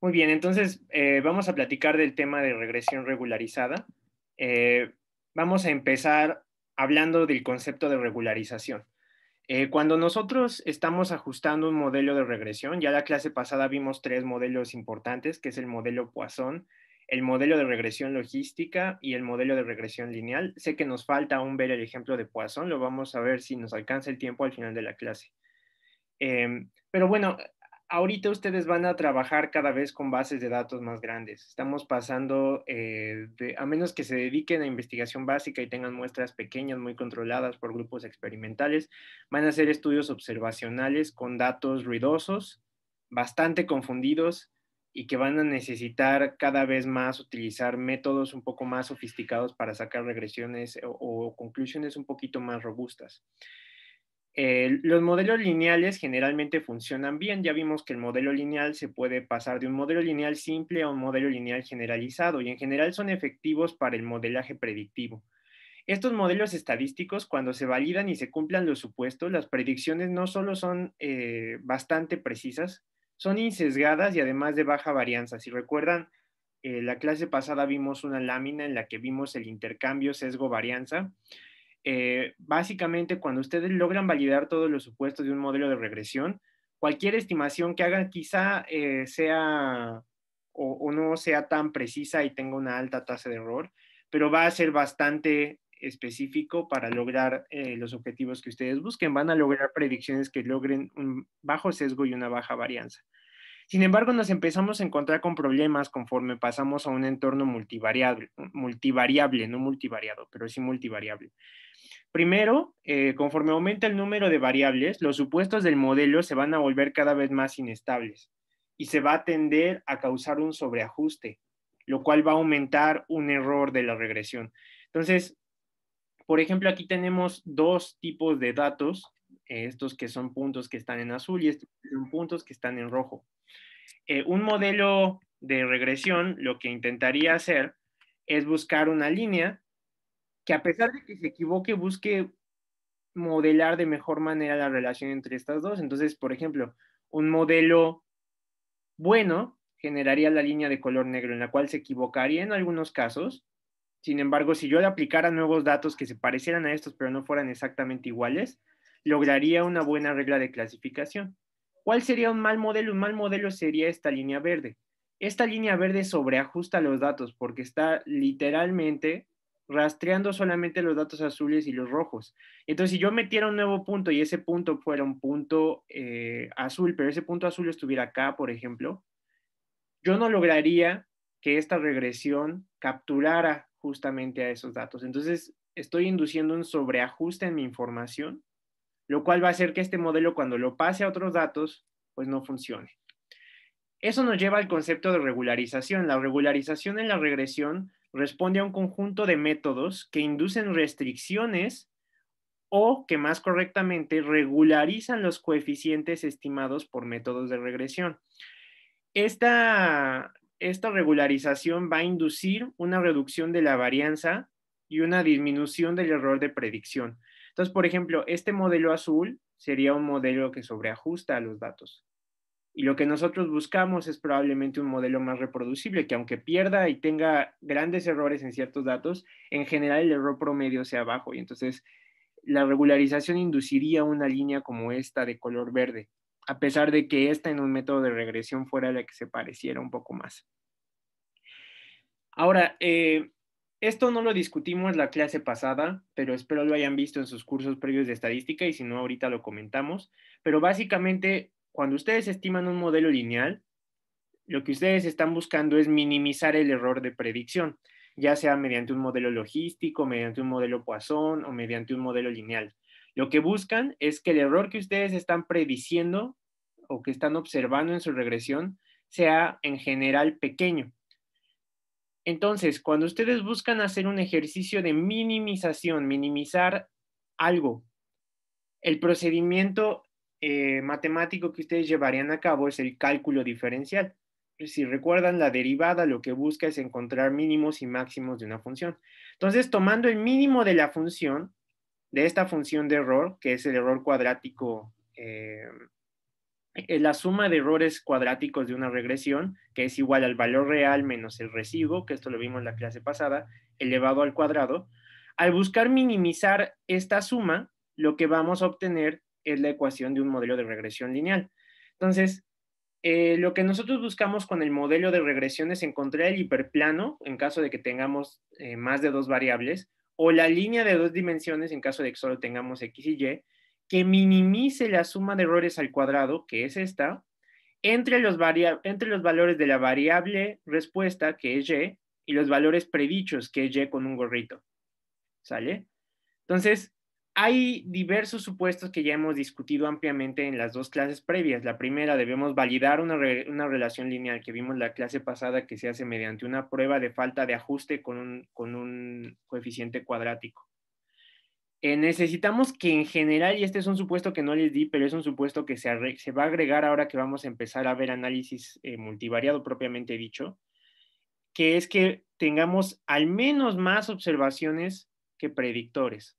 Muy bien, entonces eh, vamos a platicar del tema de regresión regularizada. Eh, vamos a empezar hablando del concepto de regularización. Eh, cuando nosotros estamos ajustando un modelo de regresión, ya la clase pasada vimos tres modelos importantes, que es el modelo Poisson, el modelo de regresión logística y el modelo de regresión lineal. Sé que nos falta aún ver el ejemplo de Poisson, lo vamos a ver si nos alcanza el tiempo al final de la clase. Em, pero bueno, ahorita ustedes van a trabajar cada vez con bases de datos más grandes. Estamos pasando, eh, a menos que se dediquen a investigación básica y tengan muestras pequeñas, muy controladas por grupos experimentales, van a hacer estudios observacionales con datos ruidosos, bastante confundidos y que van a necesitar cada vez más utilizar métodos un poco más sofisticados para sacar regresiones o conclusiones un poquito más robustas. Eh, los modelos lineales generalmente funcionan bien. Ya vimos que el modelo lineal se puede pasar de un modelo lineal simple a un modelo lineal generalizado y en general son efectivos para el modelaje predictivo. Estos modelos estadísticos, cuando se validan y se cumplan los supuestos, las predicciones no solo son eh, bastante precisas, son insesgadas y además de baja varianza. Si recuerdan, eh, la clase pasada vimos una lámina en la que vimos el intercambio sesgo-varianza. Eh, básicamente cuando ustedes logran validar todos los supuestos de un modelo de regresión, cualquier estimación que hagan quizá eh, sea o, no sea tan precisa y tenga una alta tasa de error, pero va a ser bastante específico para lograr eh, los objetivos que ustedes busquen. Van a lograr predicciones que logren un bajo sesgo y una baja varianza. Sin embargo, nos empezamos a encontrar con problemas conforme pasamos a un entorno multivariable, multivariable, no multivariado, pero sí multivariable. Primero, eh, conforme aumenta el número de variables, los supuestos del modelo se van a volver cada vez más inestables y se va a tender a causar un sobreajuste, lo cual va a aumentar un error de la regresión. Entonces, por ejemplo, aquí tenemos dos tipos de datos, eh, estos que son puntos que están en azul y estos son puntos que están en rojo. Eh, un modelo de regresión lo que intentaría hacer es buscar una línea que a pesar de que se equivoque, busque modelar de mejor manera la relación entre estas dos. Entonces, por ejemplo, un modelo bueno generaría la línea de color negro, en la cual se equivocaría en algunos casos. Sin embargo, si yo le aplicara nuevos datos que se parecieran a estos, pero no fueran exactamente iguales, lograría una buena regla de clasificación. ¿Cuál sería un mal modelo? Un mal modelo sería esta línea verde. Esta línea verde sobreajusta los datos porque está literalmente rastreando solamente los datos azules y los rojos. Entonces, si yo metiera un nuevo punto y ese punto fuera un punto eh, azul, pero ese punto azul estuviera acá, por ejemplo, yo no lograría que esta regresión capturara justamente a esos datos. Entonces, estoy induciendo un sobreajuste en mi información, lo cual va a hacer que este modelo, cuando lo pase a otros datos, pues no funcione. Eso nos lleva al concepto de regularización. La regularización en la regresión responde a un conjunto de métodos que inducen restricciones o que más correctamente regularizan los coeficientes estimados por métodos de regresión. Esta, regularización va a inducir una reducción de la varianza y una disminución del error de predicción. Entonces, por ejemplo, este modelo azul sería un modelo que sobreajusta a los datos. Y lo que nosotros buscamos es probablemente un modelo más reproducible, que aunque pierda y tenga grandes errores en ciertos datos, en general el error promedio sea bajo. Y entonces la regularización induciría una línea como esta de color verde, a pesar de que esta en un método de regresión fuera la que se pareciera un poco más. Ahora, eh, esto no lo discutimos la clase pasada, pero espero lo hayan visto en sus cursos previos de estadística y si no, ahorita lo comentamos. Pero básicamente cuando ustedes estiman un modelo lineal, lo que ustedes están buscando es minimizar el error de predicción, ya sea mediante un modelo logístico, mediante un modelo Poisson o mediante un modelo lineal. Lo que buscan es que el error que ustedes están prediciendo o que están observando en su regresión sea en general pequeño. Entonces, cuando ustedes buscan hacer un ejercicio de minimización, minimizar algo, el procedimiento eh, matemático que ustedes llevarían a cabo es el cálculo diferencial. Si recuerdan, la derivada lo que busca es encontrar mínimos y máximos de una función. Entonces, tomando el mínimo de la función, de esta función de error, que es el error cuadrático, eh, la suma de errores cuadráticos de una regresión, que es igual al valor real menos el residuo, que esto lo vimos en la clase pasada, elevado al cuadrado, al buscar minimizar esta suma, lo que vamos a obtener es la ecuación de un modelo de regresión lineal. Entonces, eh, lo que nosotros buscamos con el modelo de regresión es encontrar el hiperplano en caso de que tengamos eh, más de dos variables o la línea de dos dimensiones en caso de que solo tengamos x y y, que minimice la suma de errores al cuadrado, que es esta, entre los, entre los valores de la variable respuesta, que es y, y los valores predichos, que es y con un gorrito. ¿Sale? Entonces, hay diversos supuestos que ya hemos discutido ampliamente en las dos clases previas. La primera, debemos validar una, relación lineal que vimos la clase pasada que se hace mediante una prueba de falta de ajuste con un, coeficiente cuadrático. Eh, necesitamos que en general, y este es un supuesto que no les di, pero es un supuesto que se, va a agregar ahora que vamos a empezar a ver análisis eh, multivariado propiamente dicho, que es que tengamos al menos más observaciones que predictores.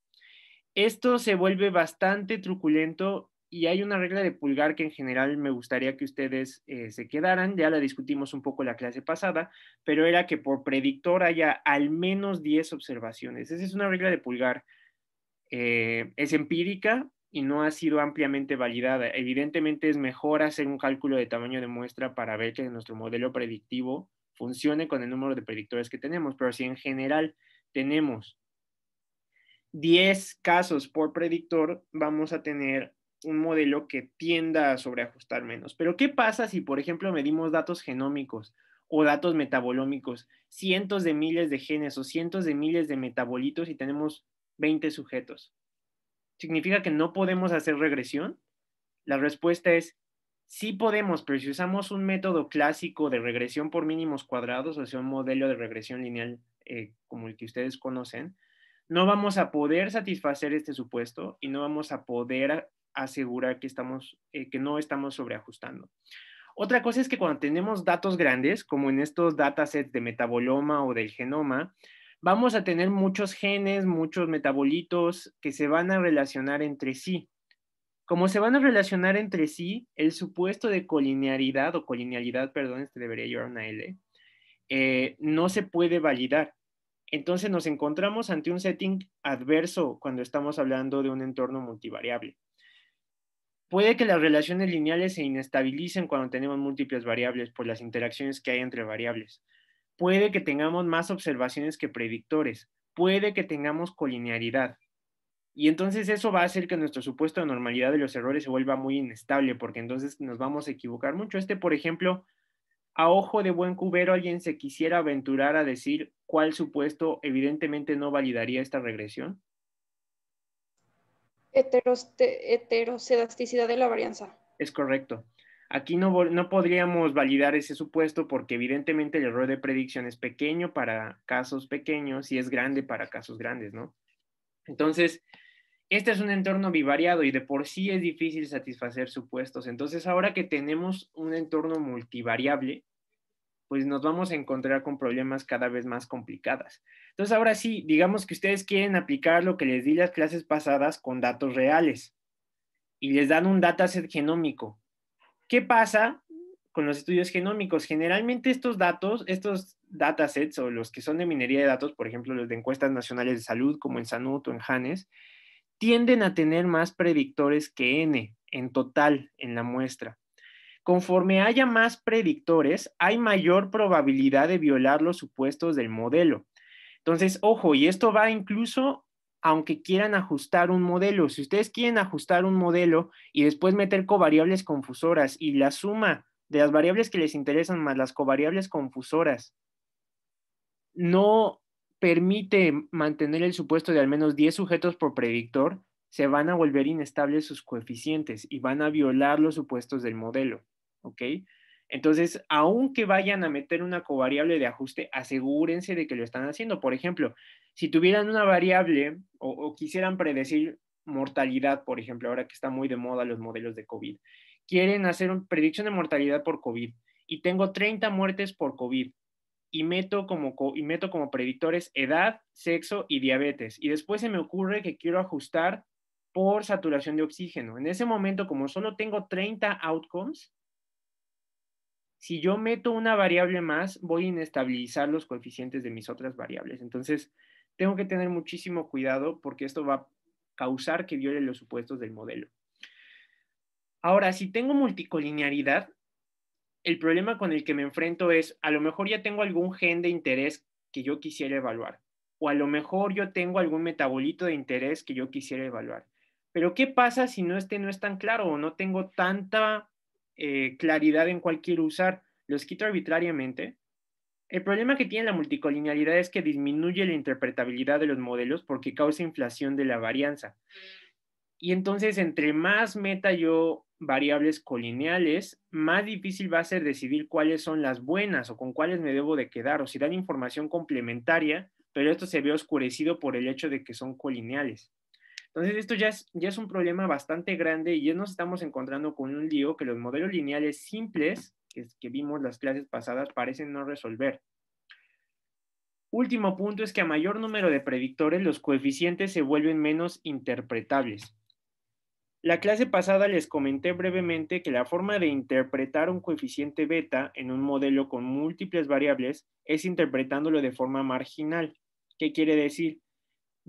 Esto se vuelve bastante truculento y hay una regla de pulgar que en general me gustaría que ustedes eh, se quedaran, ya la discutimos un poco la clase pasada, pero era que por predictor haya al menos 10 observaciones. Esa es una regla de pulgar. Eh, es empírica y no ha sido ampliamente validada. Evidentemente es mejor hacer un cálculo de tamaño de muestra para ver que nuestro modelo predictivo funcione con el número de predictores que tenemos, pero si en general tenemos 10 casos por predictor, vamos a tener un modelo que tienda a sobreajustar menos. Pero ¿qué pasa si, por ejemplo, medimos datos genómicos o datos metabolómicos, cientos de miles de genes o cientos de miles de metabolitos y tenemos 20 sujetos? ¿Significa que no podemos hacer regresión? La respuesta es sí podemos, pero si usamos un método clásico de regresión por mínimos cuadrados, o sea, un modelo de regresión lineal eh, como el que ustedes conocen, no vamos a poder satisfacer este supuesto y no vamos a poder asegurar que, estamos, eh, que no estamos sobreajustando. Otra cosa es que cuando tenemos datos grandes, como en estos datasets de metaboloma o del genoma, vamos a tener muchos genes, muchos metabolitos que se van a relacionar entre sí. Como se van a relacionar entre sí, el supuesto de colinearidad o colinealidad, perdón, este debería llevar una L, eh, no se puede validar. Entonces nos encontramos ante un setting adverso cuando estamos hablando de un entorno multivariable. Puede que las relaciones lineales se inestabilicen cuando tenemos múltiples variables por las interacciones que hay entre variables. Puede que tengamos más observaciones que predictores. Puede que tengamos colinearidad. Y entonces eso va a hacer que nuestro supuesto de normalidad de los errores se vuelva muy inestable, porque entonces nos vamos a equivocar mucho. Este, por ejemplo, a ojo de buen cubero alguien se quisiera aventurar a decir cuál supuesto evidentemente no validaría esta regresión? Heterocedasticidad de la varianza. Es correcto. Aquí no, no podríamos validar ese supuesto porque evidentemente el error de predicción es pequeño para casos pequeños y es grande para casos grandes, ¿no? Entonces, este es un entorno bivariado y de por sí es difícil satisfacer supuestos. Entonces, ahora que tenemos un entorno multivariable, pues nos vamos a encontrar con problemas cada vez más complicadas. Entonces, ahora sí, digamos que ustedes quieren aplicar lo que les di las clases pasadas con datos reales y les dan un dataset genómico. ¿Qué pasa con los estudios genómicos? Generalmente estos datos, estos datasets o los que son de minería de datos, por ejemplo, los de encuestas nacionales de salud como en Sanut o en Janes, tienden a tener más predictores que N en total en la muestra. Conforme haya más predictores, hay mayor probabilidad de violar los supuestos del modelo. Entonces, ojo, y esto va incluso aunque quieran ajustar un modelo. Si ustedes quieren ajustar un modelo y después meter covariables confusoras y la suma de las variables que les interesan más las covariables confusoras no permite mantener el supuesto de al menos 10 sujetos por predictor, se van a volver inestables sus coeficientes y van a violar los supuestos del modelo, ¿ok? Entonces, aunque vayan a meter una covariable de ajuste, asegúrense de que lo están haciendo. Por ejemplo, si tuvieran una variable o, quisieran predecir mortalidad, por ejemplo, ahora que está muy de moda los modelos de COVID, quieren hacer una predicción de mortalidad por COVID y tengo 30 muertes por COVID y meto como, y meto como predictores edad, sexo y diabetes. Y después se me ocurre que quiero ajustar por saturación de oxígeno. En ese momento, como solo tengo 30 outcomes, si yo meto una variable más, voy a inestabilizar los coeficientes de mis otras variables. Entonces, tengo que tener muchísimo cuidado porque esto va a causar que viole los supuestos del modelo. Ahora, si tengo multicolinearidad, el problema con el que me enfrento es, a lo mejor ya tengo algún gen de interés que yo quisiera evaluar, o a lo mejor yo tengo algún metabolito de interés que yo quisiera evaluar. Pero ¿qué pasa si no, este no es tan claro o no tengo tanta eh, claridad en cualquier quiero usar? ¿Los quito arbitrariamente? El problema que tiene la multicolinealidad es que disminuye la interpretabilidad de los modelos porque causa inflación de la varianza. Y entonces, entre más meta yo variables colineales, más difícil va a ser decidir cuáles son las buenas o con cuáles me debo de quedar o si dan información complementaria, pero esto se ve oscurecido por el hecho de que son colineales. Entonces, esto ya es, ya es un problema bastante grande y ya nos estamos encontrando con un lío que los modelos lineales simples que, que vimos las clases pasadas parecen no resolver. Último punto es que a mayor número de predictores, los coeficientes se vuelven menos interpretables. La clase pasada les comenté brevemente que la forma de interpretar un coeficiente beta en un modelo con múltiples variables es interpretándolo de forma marginal. ¿Qué quiere decir?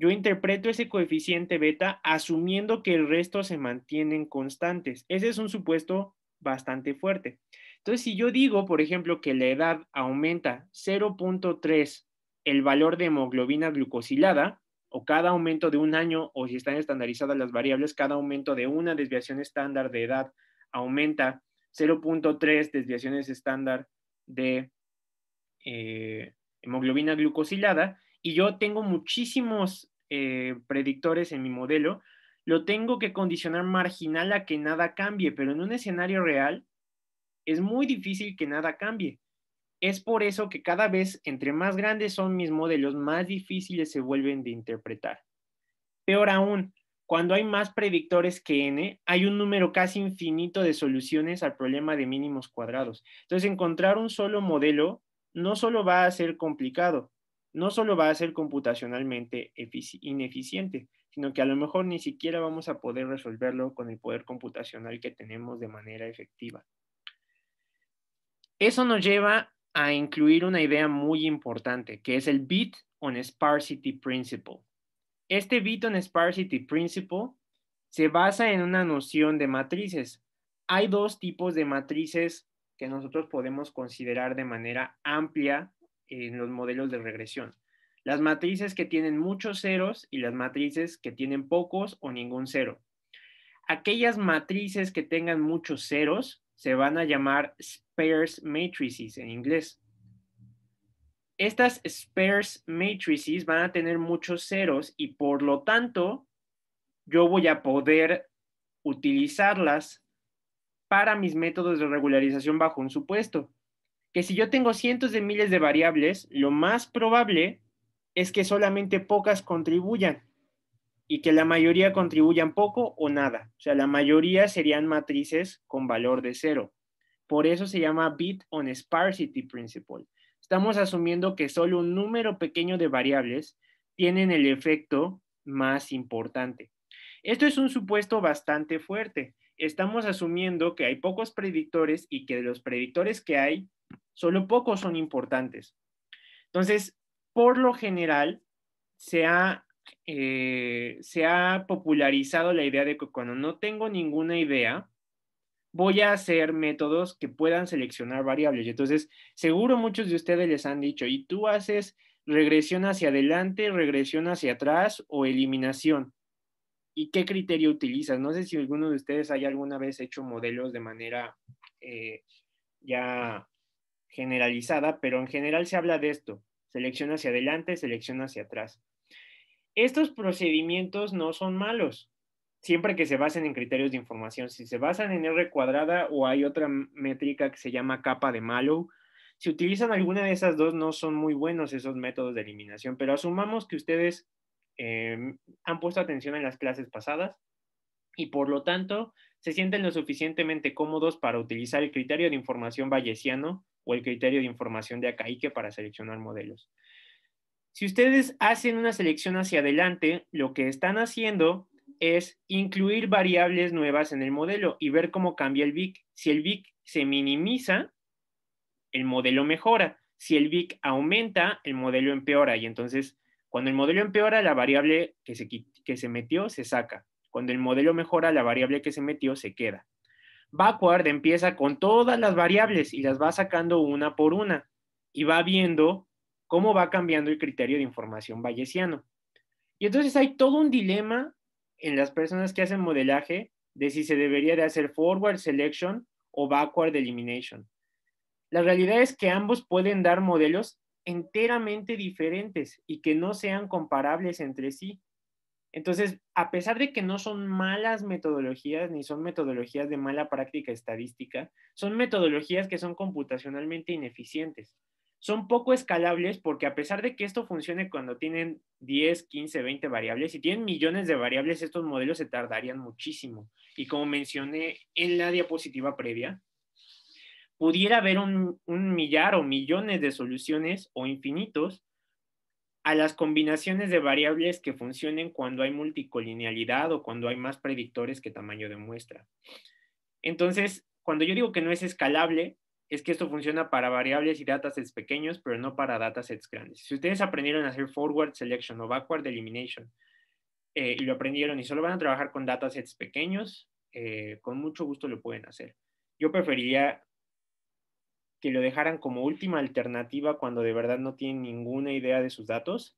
yo interpreto ese coeficiente beta asumiendo que el resto se mantienen constantes. Ese es un supuesto bastante fuerte. Entonces, si yo digo, por ejemplo, que la edad aumenta 0.3 el valor de hemoglobina glucosilada, o cada aumento de un año, o si están estandarizadas las variables, cada aumento de una desviación estándar de edad aumenta 0.3 desviaciones estándar de eh, hemoglobina glucosilada, y yo tengo muchísimos eh, predictores en mi modelo, lo tengo que condicionar marginal a que nada cambie, pero en un escenario real es muy difícil que nada cambie. Es por eso que cada vez, entre más grandes son mis modelos, más difíciles se vuelven de interpretar. Peor aún, cuando hay más predictores que n, hay un número casi infinito de soluciones al problema de mínimos cuadrados. Entonces, encontrar un solo modelo no solo va a ser complicado, no solo va a ser computacionalmente ineficiente, sino que a lo mejor ni siquiera vamos a poder resolverlo con el poder computacional que tenemos de manera efectiva. Eso nos lleva a incluir una idea muy importante, que es el Bit on Sparsity Principle. Este Bit on Sparsity Principle se basa en una noción de matrices. Hay dos tipos de matrices que nosotros podemos considerar de manera amplia en los modelos de regresión. Las matrices que tienen muchos ceros y las matrices que tienen pocos o ningún cero. Aquellas matrices que tengan muchos ceros se van a llamar sparse matrices en inglés. Estas sparse matrices van a tener muchos ceros y por lo tanto yo voy a poder utilizarlas para mis métodos de regularización bajo un supuesto que si yo tengo cientos de miles de variables, lo más probable es que solamente pocas contribuyan y que la mayoría contribuyan poco o nada. O sea, la mayoría serían matrices con valor de cero. Por eso se llama bit on sparsity principle. Estamos asumiendo que solo un número pequeño de variables tienen el efecto más importante. Esto es un supuesto bastante fuerte, estamos asumiendo que hay pocos predictores y que de los predictores que hay, solo pocos son importantes. Entonces, por lo general, se ha, eh, se ha popularizado la idea de que cuando no tengo ninguna idea, voy a hacer métodos que puedan seleccionar variables. Entonces, seguro muchos de ustedes les han dicho, y tú haces regresión hacia adelante, regresión hacia atrás o eliminación y qué criterio utilizas. No sé si alguno de ustedes haya alguna vez hecho modelos de manera eh, ya generalizada, pero en general se habla de esto. Selección hacia adelante, selección hacia atrás. Estos procedimientos no son malos, siempre que se basen en criterios de información. Si se basan en R cuadrada o hay otra métrica que se llama capa de malo si utilizan alguna de esas dos no son muy buenos esos métodos de eliminación, pero asumamos que ustedes Em, han puesto atención en las clases pasadas y por lo tanto se sienten lo suficientemente cómodos para utilizar el criterio de información bayesiano o el criterio de información de Acaique para seleccionar modelos. Si ustedes hacen una selección hacia adelante, lo que están haciendo es incluir variables nuevas en el modelo y ver cómo cambia el BIC. Si el BIC se minimiza, el modelo mejora. Si el BIC aumenta, el modelo empeora. Y entonces cuando el modelo empeora, la variable que se, que se metió se saca. Cuando el modelo mejora, la variable que se metió se queda. Backward empieza con todas las variables y las va sacando una por una y va viendo cómo va cambiando el criterio de información bayesiano. Y entonces hay todo un dilema en las personas que hacen modelaje de si se debería de hacer forward selection o backward elimination. La realidad es que ambos pueden dar modelos enteramente diferentes y que no sean comparables entre sí. Entonces, a pesar de que no son malas metodologías ni son metodologías de mala práctica estadística, son metodologías que son computacionalmente ineficientes. Son poco escalables porque a pesar de que esto funcione cuando tienen 10, 15, 20 variables, si tienen millones de variables, estos modelos se tardarían muchísimo. Y como mencioné en la diapositiva previa, pudiera haber un, millar o millones de soluciones o infinitos a las combinaciones de variables que funcionen cuando hay multicolinealidad o cuando hay más predictores que tamaño de muestra. Entonces, cuando yo digo que no es escalable, es que esto funciona para variables y datasets pequeños, pero no para datasets grandes. Si ustedes aprendieron a hacer forward selection o backward elimination eh, y lo aprendieron y solo van a trabajar con datasets pequeños, eh, con mucho gusto lo pueden hacer. Yo preferiría que lo dejaran como última alternativa cuando de verdad no tienen ninguna idea de sus datos.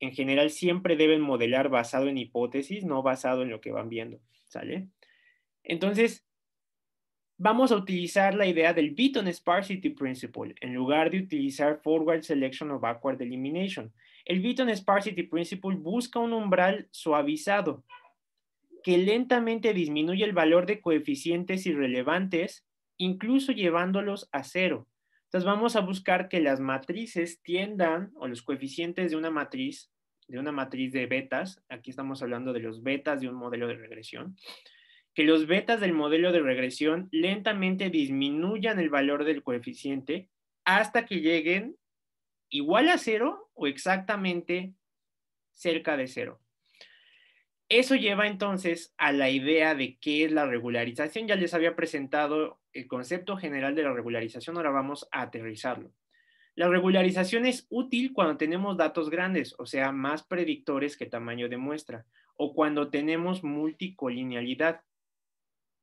En general siempre deben modelar basado en hipótesis, no basado en lo que van viendo, ¿sale? Entonces, vamos a utilizar la idea del Beaton Sparsity Principle en lugar de utilizar Forward Selection o Backward Elimination. El Beaton Sparsity Principle busca un umbral suavizado que lentamente disminuye el valor de coeficientes irrelevantes incluso llevándolos a cero. Entonces vamos a buscar que las matrices tiendan, o los coeficientes de una matriz, de una matriz de betas, aquí estamos hablando de los betas de un modelo de regresión, que los betas del modelo de regresión lentamente disminuyan el valor del coeficiente hasta que lleguen igual a cero o exactamente cerca de cero. Eso lleva entonces a la idea de qué es la regularización. Ya les había presentado el concepto general de la regularización, ahora vamos a aterrizarlo. La regularización es útil cuando tenemos datos grandes, o sea, más predictores que tamaño de muestra, o cuando tenemos multicolinealidad.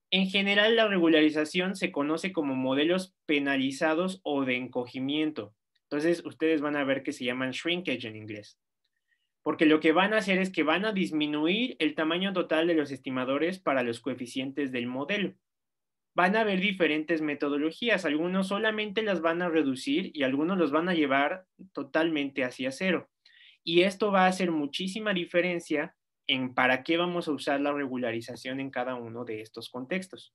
En general, la regularización se conoce como modelos penalizados o de encogimiento. Entonces, ustedes van a ver que se llaman shrinkage en inglés porque lo que van a hacer es que van a disminuir el tamaño total de los estimadores para los coeficientes del modelo. Van a haber diferentes metodologías, algunos solamente las van a reducir y algunos los van a llevar totalmente hacia cero. Y esto va a hacer muchísima diferencia en para qué vamos a usar la regularización en cada uno de estos contextos.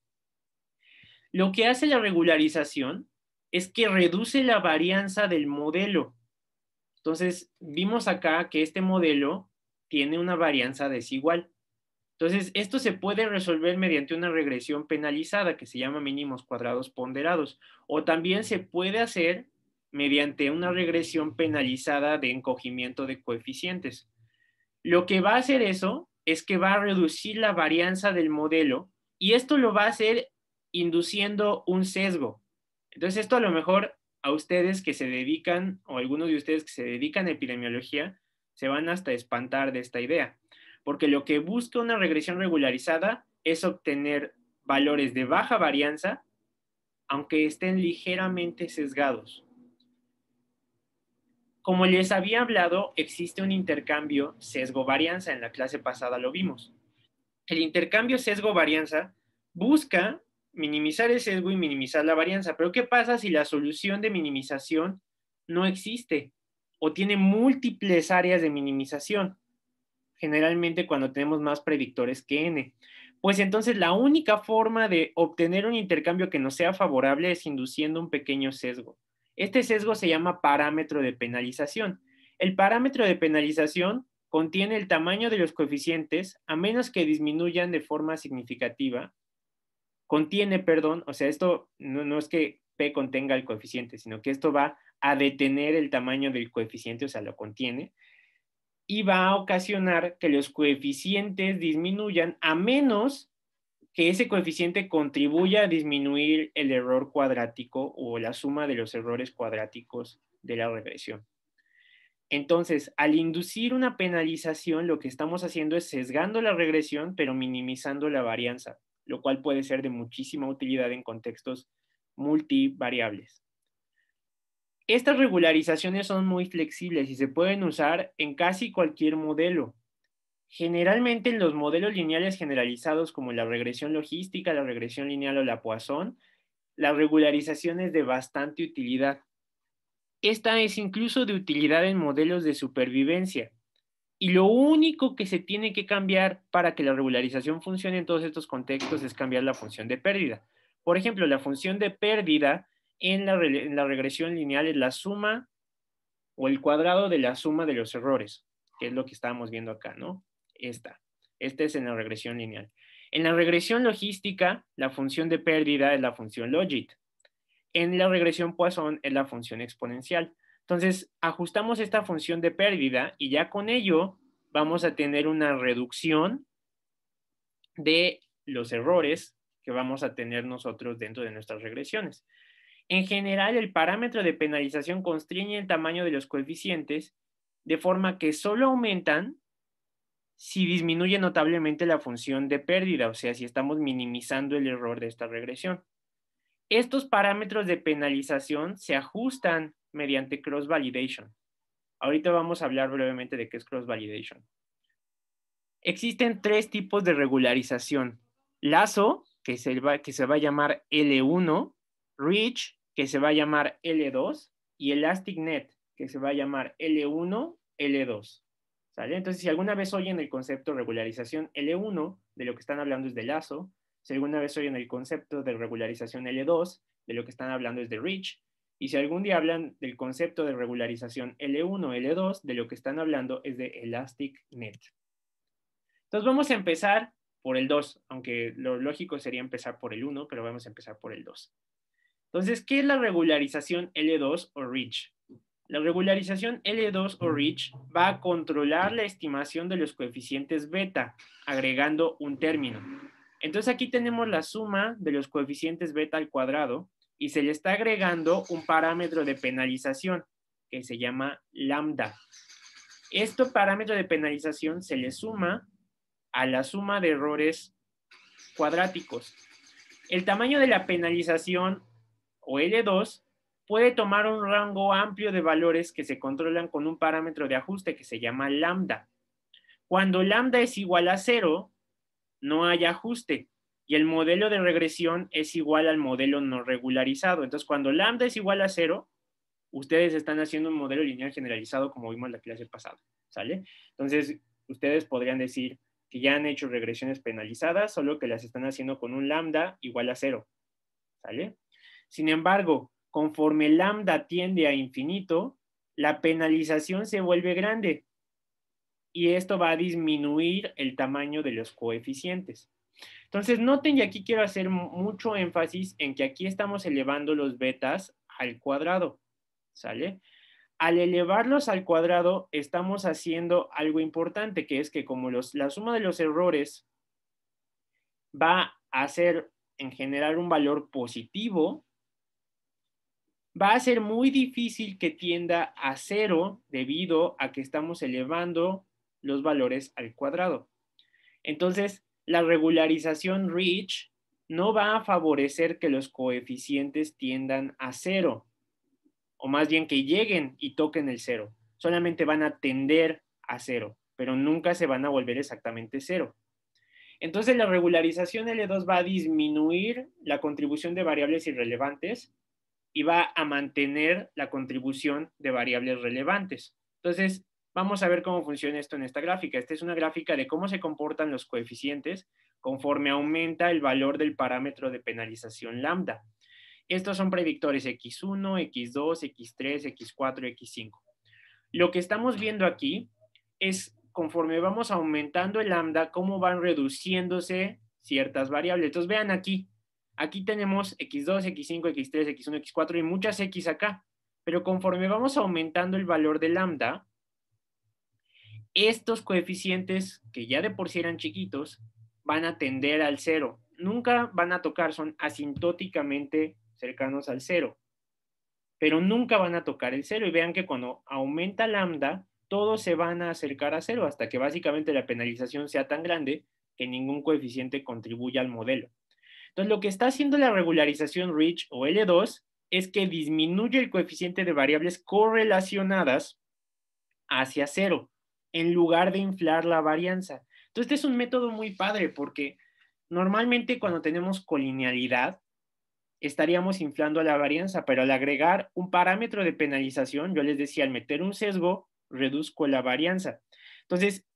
Lo que hace la regularización es que reduce la varianza del modelo entonces, vimos acá que este modelo tiene una varianza desigual. Entonces, esto se puede resolver mediante una regresión penalizada que se llama mínimos cuadrados ponderados, o también se puede hacer mediante una regresión penalizada de encogimiento de coeficientes. Lo que va a hacer eso es que va a reducir la varianza del modelo y esto lo va a hacer induciendo un sesgo. Entonces esto a lo mejor a ustedes que se dedican, o algunos de ustedes que se dedican a epidemiología, se van hasta espantar de esta idea, porque lo que busca una regresión regularizada es obtener valores de baja varianza, aunque estén ligeramente sesgados. Como les había hablado, existe un intercambio sesgo-varianza, en la clase pasada lo vimos. El intercambio sesgo-varianza busca minimizar el sesgo y minimizar la varianza. Pero ¿qué pasa si la solución de minimización no existe o tiene múltiples áreas de minimización? Generalmente cuando tenemos más predictores que n. Pues entonces la única forma de obtener un intercambio que nos sea favorable es induciendo un pequeño sesgo. Este sesgo se llama parámetro de penalización. El parámetro de penalización contiene el tamaño de los coeficientes a menos que disminuyan de forma significativa contiene, perdón, o sea, esto no, no es que P contenga el coeficiente, sino que esto va a detener el tamaño del coeficiente, o sea, lo contiene, y va a ocasionar que los coeficientes disminuyan a menos que ese coeficiente contribuya a disminuir el error cuadrático o la suma de los errores cuadráticos de la regresión. Entonces, al inducir una penalización, lo que estamos haciendo es sesgando la regresión, pero minimizando la varianza lo cual puede ser de muchísima utilidad en contextos multivariables. Estas regularizaciones son muy flexibles y se pueden usar en casi cualquier modelo. Generalmente en los modelos lineales generalizados como la regresión logística, la regresión lineal o la Poisson, la regularización es de bastante utilidad. Esta es incluso de utilidad en modelos de supervivencia, y lo único que se tiene que cambiar para que la regularización funcione en todos estos contextos es cambiar la función de pérdida. Por ejemplo, la función de pérdida en la, regresión lineal es la suma o el cuadrado de la suma de los errores, que es lo que estábamos viendo acá, ¿no? Esta. Esta es en la regresión lineal. En la regresión logística, la función de pérdida es la función logit. En la regresión Poisson es la función exponencial. Entonces, ajustamos esta función de pérdida y ya con ello vamos a tener una reducción de los errores que vamos a tener nosotros dentro de nuestras regresiones. En general, el parámetro de penalización constriñe el tamaño de los coeficientes de forma que solo aumentan si disminuye notablemente la función de pérdida, o sea, si estamos minimizando el error de esta regresión. Estos parámetros de penalización se ajustan mediante cross-validation. Ahorita vamos a hablar brevemente de qué es cross-validation. Existen tres tipos de regularización. Lazo, que se, va, que se va a llamar L1, Reach, que se va a llamar L2, y Net, que se va a llamar L1, L2. ¿sale? Entonces, si alguna vez oyen el concepto regularización L1, de lo que están hablando es de lazo. Si alguna vez oyen el concepto de regularización L2, de lo que están hablando es de reach. Y si algún día hablan del concepto de regularización L1, L2, de lo que están hablando es de Elastic Net. Entonces vamos a empezar por el 2, aunque lo lógico sería empezar por el 1, pero vamos a empezar por el 2. Entonces, ¿qué es la regularización L2 o REACH? La regularización L2 o REACH va a controlar la estimación de los coeficientes beta, agregando un término. Entonces aquí tenemos la suma de los coeficientes beta al cuadrado y se le está agregando un parámetro de penalización que se llama lambda. Este parámetro de penalización se le suma a la suma de errores cuadráticos. El tamaño de la penalización o L2 puede tomar un rango amplio de valores que se controlan con un parámetro de ajuste que se llama lambda. Cuando lambda es igual a cero, no hay ajuste y el modelo de regresión es igual al modelo no regularizado. Entonces, cuando lambda es igual a cero, ustedes están haciendo un modelo lineal generalizado como vimos en la clase pasada, ¿sale? Entonces, ustedes podrían decir que ya han hecho regresiones penalizadas, solo que las están haciendo con un lambda igual a cero, ¿sale? Sin embargo, conforme lambda tiende a infinito, la penalización se vuelve grande y esto va a disminuir el tamaño de los coeficientes. Entonces, noten, y aquí quiero hacer mucho énfasis en que aquí estamos elevando los betas al cuadrado, ¿sale? Al elevarlos al cuadrado, estamos haciendo algo importante, que es que como la suma de los errores va a ser, en general, un valor positivo, va a ser muy difícil que tienda a cero debido a que estamos elevando los valores al cuadrado. Entonces, la regularización REACH no va a favorecer que los coeficientes tiendan a cero, o más bien que lleguen y toquen el cero. Solamente van a tender a cero, pero nunca se van a volver exactamente cero. Entonces la regularización L2 va a disminuir la contribución de variables irrelevantes y va a mantener la contribución de variables relevantes. Entonces, Vamos a ver cómo funciona esto en esta gráfica. Esta es una gráfica de cómo se comportan los coeficientes conforme aumenta el valor del parámetro de penalización lambda. Estos son predictores X1, X2, X3, X4, X5. Lo que estamos viendo aquí es conforme vamos aumentando el lambda, cómo van reduciéndose ciertas variables. Entonces vean aquí, aquí tenemos X2, X5, X3, X1, X4 y muchas X acá. Pero conforme vamos aumentando el valor de lambda, estos coeficientes, que ya de por sí eran chiquitos, van a tender al cero. Nunca van a tocar, son asintóticamente cercanos al cero, pero nunca van a tocar el cero. Y vean que cuando aumenta lambda, todos se van a acercar a cero hasta que básicamente la penalización sea tan grande que ningún coeficiente contribuya al modelo. Entonces, lo que está haciendo la regularización Rich o L2 es que disminuye el coeficiente de variables correlacionadas hacia cero en lugar de inflar la varianza. Entonces, este es un método muy padre porque normalmente cuando tenemos colinealidad, estaríamos inflando la varianza, pero al agregar un parámetro de penalización, yo les decía, al meter un sesgo, reduzco la varianza. Entonces,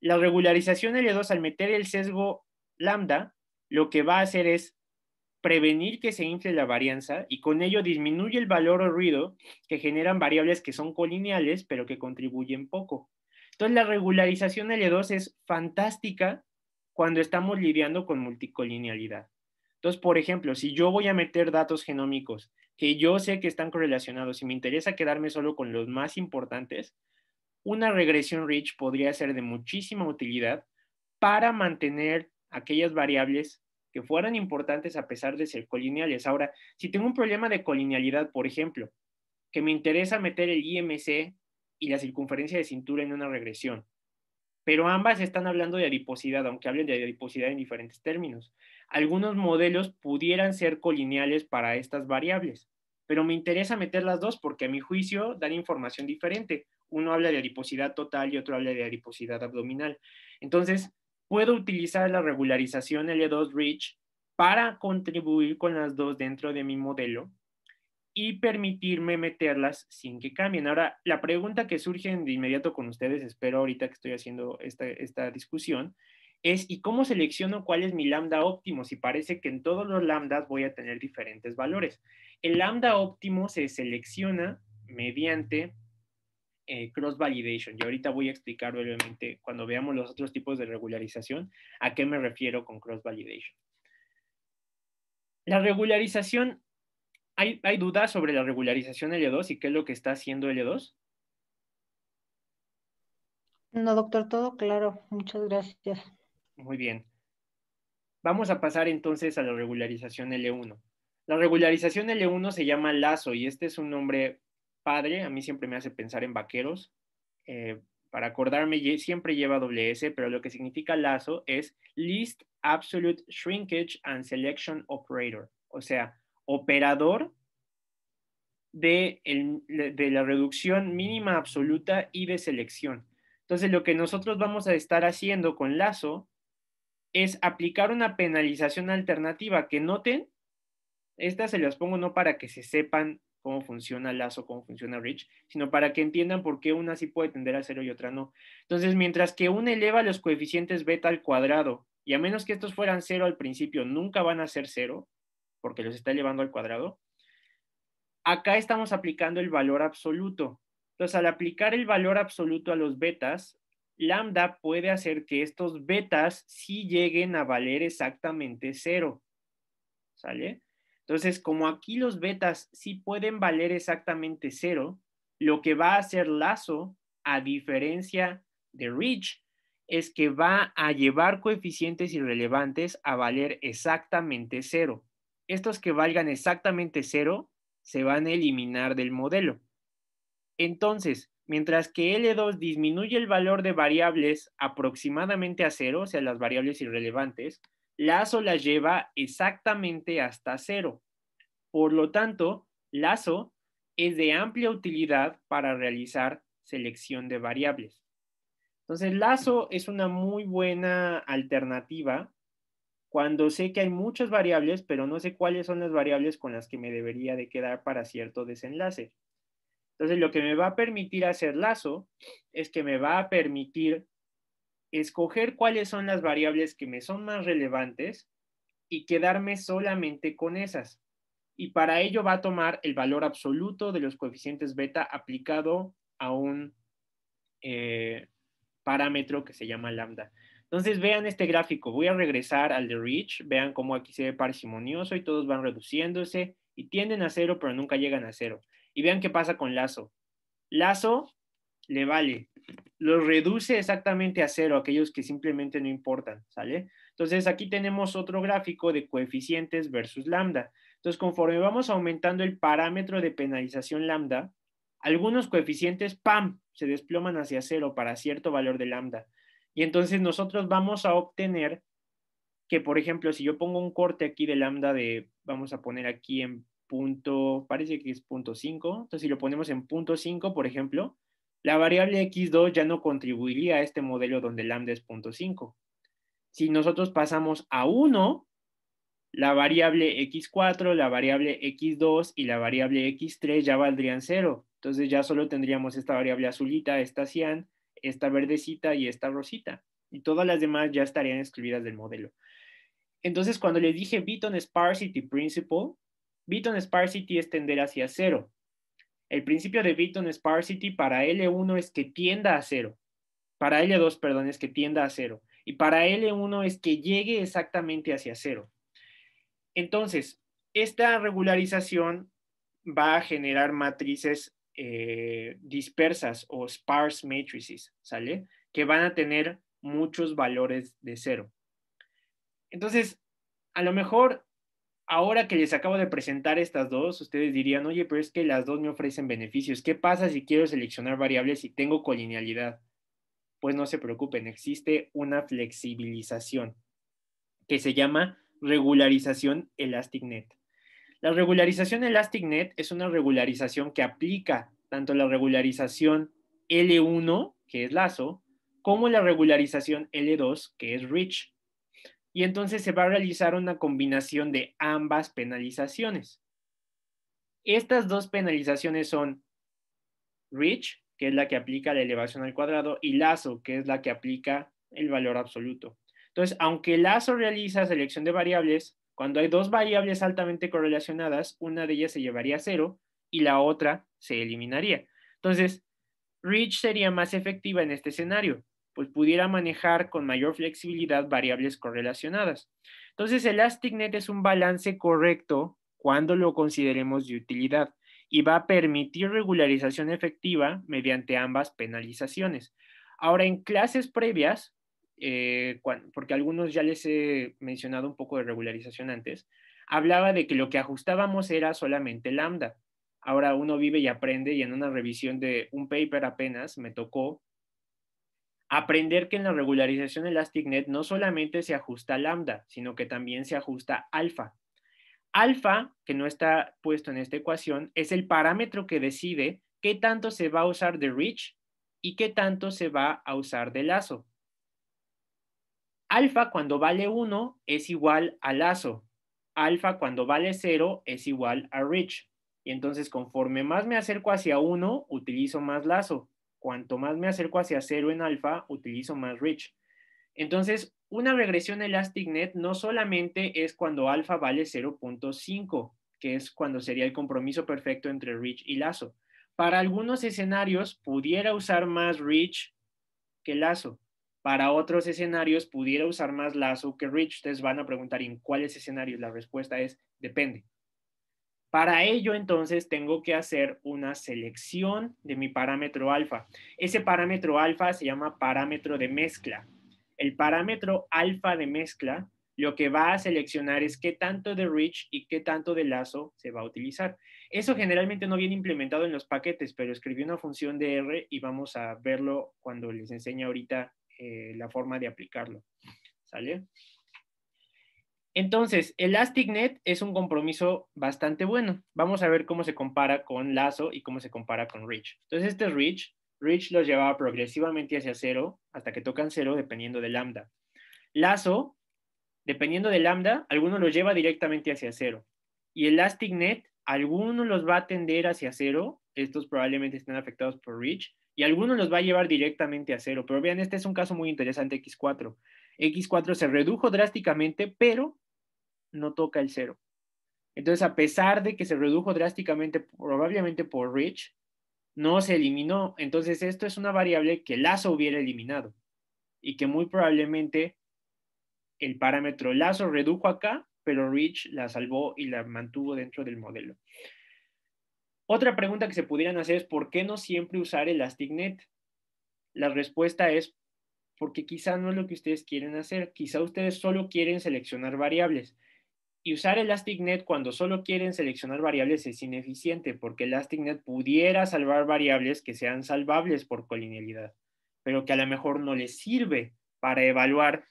la regularización L2 al meter el sesgo lambda, lo que va a hacer es prevenir que se infle la varianza y con ello disminuye el valor o ruido que generan variables que son colineales, pero que contribuyen poco. Entonces, la regularización L2 es fantástica cuando estamos lidiando con multicolinealidad. Entonces, por ejemplo, si yo voy a meter datos genómicos que yo sé que están correlacionados y me interesa quedarme solo con los más importantes, una regresión Rich podría ser de muchísima utilidad para mantener aquellas variables que fueran importantes a pesar de ser colineales. Ahora, si tengo un problema de colinealidad, por ejemplo, que me interesa meter el IMC y la circunferencia de cintura en una regresión. Pero ambas están hablando de adiposidad, aunque hablen de adiposidad en diferentes términos. Algunos modelos pudieran ser colineales para estas variables, pero me interesa meter las dos porque a mi juicio dan información diferente. Uno habla de adiposidad total y otro habla de adiposidad abdominal. Entonces, puedo utilizar la regularización l 2 reach para contribuir con las dos dentro de mi modelo y permitirme meterlas sin que cambien. Ahora, la pregunta que surge de inmediato con ustedes, espero ahorita que estoy haciendo esta, discusión, es ¿y cómo selecciono cuál es mi lambda óptimo? Si parece que en todos los lambdas voy a tener diferentes valores. El lambda óptimo se selecciona mediante eh, cross validation. Y ahorita voy a explicar brevemente cuando veamos los otros tipos de regularización a qué me refiero con cross validation. La regularización ¿Hay, dudas sobre la regularización L2 y qué es lo que está haciendo L2? No, doctor, todo claro. Muchas gracias. Muy bien. Vamos a pasar entonces a la regularización L1. La regularización L1 se llama lazo y este es un nombre padre. A mí siempre me hace pensar en vaqueros. Eh, para acordarme, siempre lleva doble S, pero lo que significa lazo es List Absolute Shrinkage and Selection Operator. O sea, operador de, la reducción mínima absoluta y de selección. Entonces, lo que nosotros vamos a estar haciendo con Lazo es aplicar una penalización alternativa que noten. Estas se las pongo no para que se sepan cómo funciona Lazo, cómo funciona Rich, sino para que entiendan por qué una sí puede tender a cero y otra no. Entonces, mientras que una eleva los coeficientes beta al cuadrado, y a menos que estos fueran cero al principio, nunca van a ser cero, porque los está llevando al cuadrado. Acá estamos aplicando el valor absoluto. Entonces, al aplicar el valor absoluto a los betas, lambda puede hacer que estos betas sí lleguen a valer exactamente cero. ¿Sale? Entonces, como aquí los betas sí pueden valer exactamente cero, lo que va a hacer Lazo, a diferencia de Rich, es que va a llevar coeficientes irrelevantes a valer exactamente cero estos que valgan exactamente cero se van a eliminar del modelo. Entonces, mientras que L2 disminuye el valor de variables aproximadamente a cero, o sea, las variables irrelevantes, Lazo las lleva exactamente hasta cero. Por lo tanto, Lazo es de amplia utilidad para realizar selección de variables. Entonces, Lazo es una muy buena alternativa cuando sé que hay muchas variables, pero no sé cuáles son las variables con las que me debería de quedar para cierto desenlace. Entonces, lo que me va a permitir hacer lazo es que me va a permitir escoger cuáles son las variables que me son más relevantes y quedarme solamente con esas. Y para ello va a tomar el valor absoluto de los coeficientes beta aplicado a un eh, parámetro que se llama lambda. Entonces vean este gráfico, voy a regresar al de Rich, vean cómo aquí se ve parsimonioso y todos van reduciéndose y tienden a cero, pero nunca llegan a cero. Y vean qué pasa con Lazo. Lazo le vale, lo reduce exactamente a cero, aquellos que simplemente no importan, ¿sale? Entonces aquí tenemos otro gráfico de coeficientes versus lambda. Entonces conforme vamos aumentando el parámetro de penalización lambda, algunos coeficientes, ¡pam!, se desploman hacia cero para cierto valor de lambda. Y entonces nosotros vamos a obtener que, por ejemplo, si yo pongo un corte aquí de lambda de, vamos a poner aquí en punto, parece que es punto 5, entonces si lo ponemos en punto 5, por ejemplo, la variable x2 ya no contribuiría a este modelo donde lambda es punto 5. Si nosotros pasamos a 1, la variable x4, la variable x2 y la variable x3 ya valdrían 0. Entonces ya solo tendríamos esta variable azulita, esta cian, esta verdecita y esta rosita. Y todas las demás ya estarían excluidas del modelo. Entonces, cuando le dije Beaton Sparsity Principle, Beaton Sparsity es tender hacia cero. El principio de Beaton Sparsity para L1 es que tienda a cero. Para L2, perdón, es que tienda a cero. Y para L1 es que llegue exactamente hacia cero. Entonces, esta regularización va a generar matrices eh, dispersas o sparse matrices, ¿sale? Que van a tener muchos valores de cero. Entonces, a lo mejor ahora que les acabo de presentar estas dos, ustedes dirían, oye, pero es que las dos me ofrecen beneficios. ¿Qué pasa si quiero seleccionar variables y tengo colinealidad? Pues no se preocupen, existe una flexibilización que se llama regularización ElasticNet. La regularización ElasticNet es una regularización que aplica tanto la regularización L1, que es lazo, como la regularización L2, que es rich Y entonces se va a realizar una combinación de ambas penalizaciones. Estas dos penalizaciones son rich que es la que aplica la elevación al cuadrado, y lazo, que es la que aplica el valor absoluto. Entonces, aunque lazo realiza selección de variables, cuando hay dos variables altamente correlacionadas, una de ellas se llevaría a cero y la otra se eliminaría. Entonces, Rich sería más efectiva en este escenario, pues pudiera manejar con mayor flexibilidad variables correlacionadas. Entonces, Net es un balance correcto cuando lo consideremos de utilidad y va a permitir regularización efectiva mediante ambas penalizaciones. Ahora, en clases previas eh, porque algunos ya les he mencionado un poco de regularización antes, hablaba de que lo que ajustábamos era solamente lambda. Ahora uno vive y aprende y en una revisión de un paper apenas me tocó aprender que en la regularización ElasticNet no solamente se ajusta lambda, sino que también se ajusta alfa. Alfa, que no está puesto en esta ecuación, es el parámetro que decide qué tanto se va a usar de reach y qué tanto se va a usar de lazo. Alfa cuando vale 1 es igual a lazo. Alfa cuando vale 0 es igual a rich. Y entonces conforme más me acerco hacia 1, utilizo más lazo. Cuanto más me acerco hacia 0 en alfa, utilizo más rich. Entonces, una regresión ElasticNet no solamente es cuando alfa vale 0.5, que es cuando sería el compromiso perfecto entre rich y lazo. Para algunos escenarios pudiera usar más rich que lazo, para otros escenarios pudiera usar más Lazo que Rich. Ustedes van a preguntar en cuáles escenarios. La respuesta es depende. Para ello, entonces, tengo que hacer una selección de mi parámetro alfa. Ese parámetro alfa se llama parámetro de mezcla. El parámetro alfa de mezcla lo que va a seleccionar es qué tanto de rich y qué tanto de lazo se va a utilizar. Eso generalmente no viene implementado en los paquetes, pero escribí una función de R y vamos a verlo cuando les enseñe ahorita eh, la forma de aplicarlo. ¿Sale? Entonces, ElasticNet es un compromiso bastante bueno. Vamos a ver cómo se compara con Lazo y cómo se compara con Rich. Entonces, este es Rich. Rich los llevaba progresivamente hacia cero hasta que tocan cero dependiendo de lambda. Lazo, dependiendo de lambda, alguno los lleva directamente hacia cero. Y ElasticNet, algunos los va a tender hacia cero. Estos probablemente están afectados por Rich y algunos los va a llevar directamente a cero. Pero vean, este es un caso muy interesante, X4. X4 se redujo drásticamente, pero no toca el cero. Entonces, a pesar de que se redujo drásticamente, probablemente por Rich, no se eliminó. Entonces, esto es una variable que Lazo hubiera eliminado y que muy probablemente el parámetro Lazo redujo acá, pero Rich la salvó y la mantuvo dentro del modelo. Otra pregunta que se pudieran hacer es ¿por qué no siempre usar ElasticNet? La respuesta es porque quizá no es lo que ustedes quieren hacer, quizá ustedes solo quieren seleccionar variables. Y usar ElasticNet cuando solo quieren seleccionar variables es ineficiente porque ElasticNet pudiera salvar variables que sean salvables por colinealidad, pero que a lo mejor no les sirve para evaluar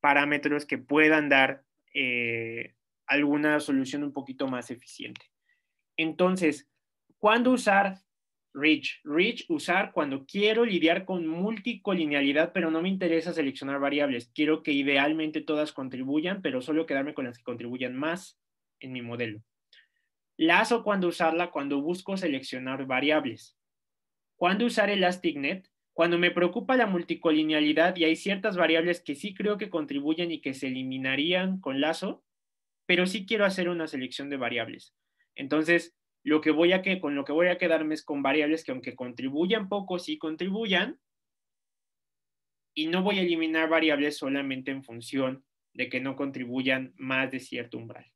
parámetros que puedan dar eh, alguna solución un poquito más eficiente. Entonces, ¿Cuándo usar Rich? Rich, usar cuando quiero lidiar con multicolinealidad, pero no me interesa seleccionar variables. Quiero que idealmente todas contribuyan, pero solo quedarme con las que contribuyan más en mi modelo. Lazo cuando usarla cuando busco seleccionar variables. ¿Cuándo usar ElasticNet cuando me preocupa la multicolinealidad y hay ciertas variables que sí creo que contribuyen y que se eliminarían con lazo, pero sí quiero hacer una selección de variables. Entonces, lo que voy a con lo que voy a quedarme es con variables que aunque contribuyan poco, sí contribuyan, y no voy a eliminar variables solamente en función de que no contribuyan más de cierto umbral.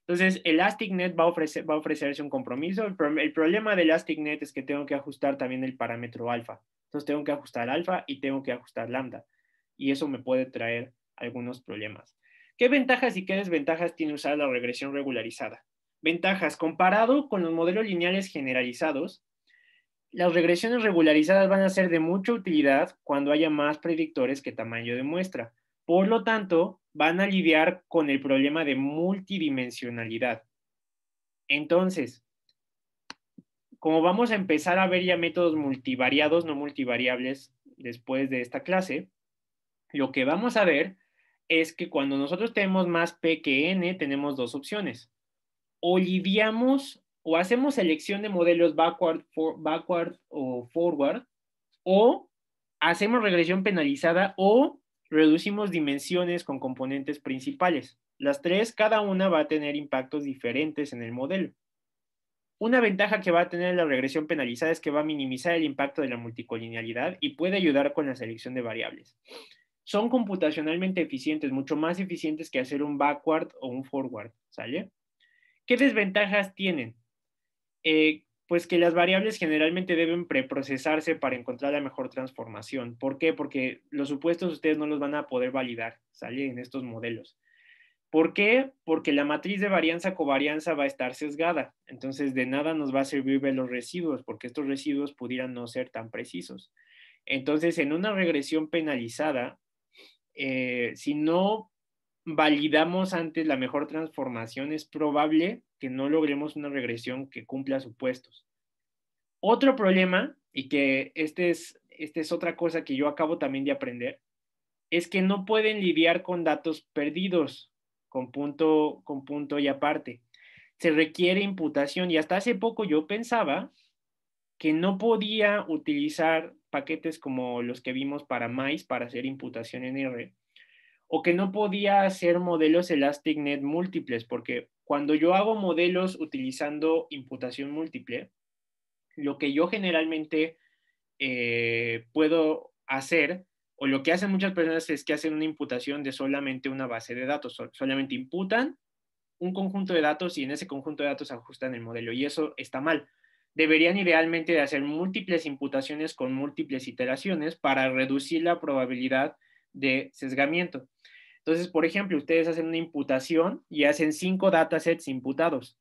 Entonces, ElasticNet va a, va a ofrecerse un compromiso. El, el, problema de ElasticNet es que tengo que ajustar también el parámetro alfa. Entonces, tengo que ajustar alfa y tengo que ajustar lambda. Y eso me puede traer algunos problemas. ¿Qué ventajas y qué desventajas tiene usar la regresión regularizada? Ventajas. Comparado con los modelos lineales generalizados, las regresiones regularizadas van a ser de mucha utilidad cuando haya más predictores que tamaño de muestra. Por lo tanto, van a lidiar con el problema de multidimensionalidad. Entonces, como vamos a empezar a ver ya métodos multivariados, no multivariables, después de esta clase, lo que vamos a ver es que cuando nosotros tenemos más P que N, tenemos dos opciones lidiamos, o hacemos selección de modelos backward, for, backward o forward, o hacemos regresión penalizada o reducimos dimensiones con componentes principales. Las tres, cada una va a tener impactos diferentes en el modelo. Una ventaja que va a tener la regresión penalizada es que va a minimizar el impacto de la multicolinealidad y puede ayudar con la selección de variables. Son computacionalmente eficientes, mucho más eficientes que hacer un backward o un forward, ¿sale? ¿Qué desventajas tienen? Eh, pues que las variables generalmente deben preprocesarse para encontrar la mejor transformación. ¿Por qué? Porque los supuestos ustedes no los van a poder validar, ¿sale? En estos modelos. ¿Por qué? Porque la matriz de varianza-covarianza va a estar sesgada. Entonces, de nada nos va a servir ver los residuos, porque estos residuos pudieran no ser tan precisos. Entonces, en una regresión penalizada, eh, si no validamos antes la mejor transformación, es probable que no logremos una regresión que cumpla supuestos. Otro problema, y que este es, este es otra cosa que yo acabo también de aprender, es que no pueden lidiar con datos perdidos, con punto, con punto y aparte. Se requiere imputación y hasta hace poco yo pensaba que no podía utilizar paquetes como los que vimos para MICE para hacer imputación en R, o que no podía hacer modelos Elastic Net múltiples, porque cuando yo hago modelos utilizando imputación múltiple, lo que yo generalmente eh, puedo hacer, o lo que hacen muchas personas es que hacen una imputación de solamente una base de datos, solamente imputan un conjunto de datos y en ese conjunto de datos ajustan el modelo, y eso está mal. Deberían idealmente hacer múltiples imputaciones con múltiples iteraciones para reducir la probabilidad de sesgamiento. Entonces, por ejemplo, ustedes hacen una imputación y hacen cinco datasets imputados.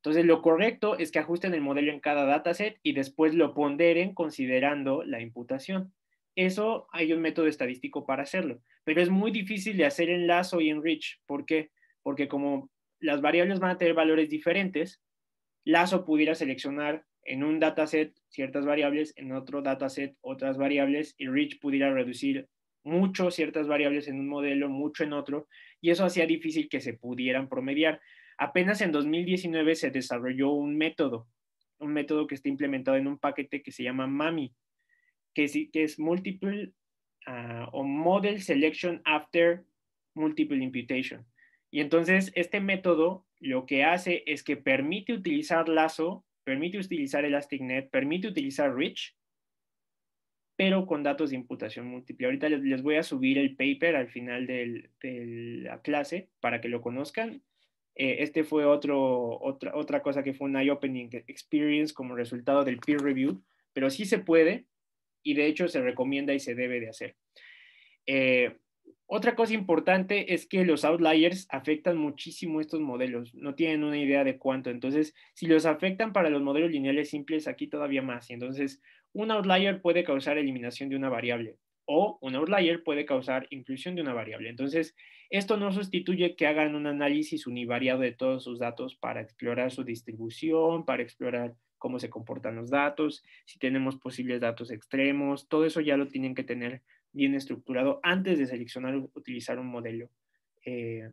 Entonces, lo correcto es que ajusten el modelo en cada dataset y después lo ponderen considerando la imputación. Eso hay un método estadístico para hacerlo, pero es muy difícil de hacer en Lazo y en Rich. ¿Por qué? Porque como las variables van a tener valores diferentes, Lazo pudiera seleccionar en un dataset ciertas variables, en otro dataset otras variables, y Rich pudiera reducir mucho ciertas variables en un modelo, mucho en otro, y eso hacía difícil que se pudieran promediar. Apenas en 2019 se desarrolló un método, un método que está implementado en un paquete que se llama MAMI, que es, que es Multiple ah, o Model Selection After Multiple Imputation. Y entonces este método lo que hace es que permite utilizar Lazo, permite utilizar ElasticNet, permite utilizar Rich pero con datos de imputación múltiple. Ahorita les, voy a subir el paper al final de la clase para que lo conozcan. Eh, este fue otro, otra, otra cosa que fue un eye-opening experience como resultado del peer review, pero sí se puede y de hecho se recomienda y se debe de hacer. Eh, otra cosa importante es que los outliers afectan muchísimo estos modelos, no tienen una idea de cuánto. Entonces, si los afectan para los modelos lineales simples, aquí todavía más. Entonces, un outlier puede causar eliminación de una variable o un outlier puede causar inclusión de una variable. Entonces, esto no sustituye que hagan un análisis univariado de todos sus datos para explorar su distribución, para explorar cómo se comportan los datos, si tenemos posibles datos extremos, todo eso ya lo tienen que tener bien estructurado antes de seleccionar utilizar un modelo eh,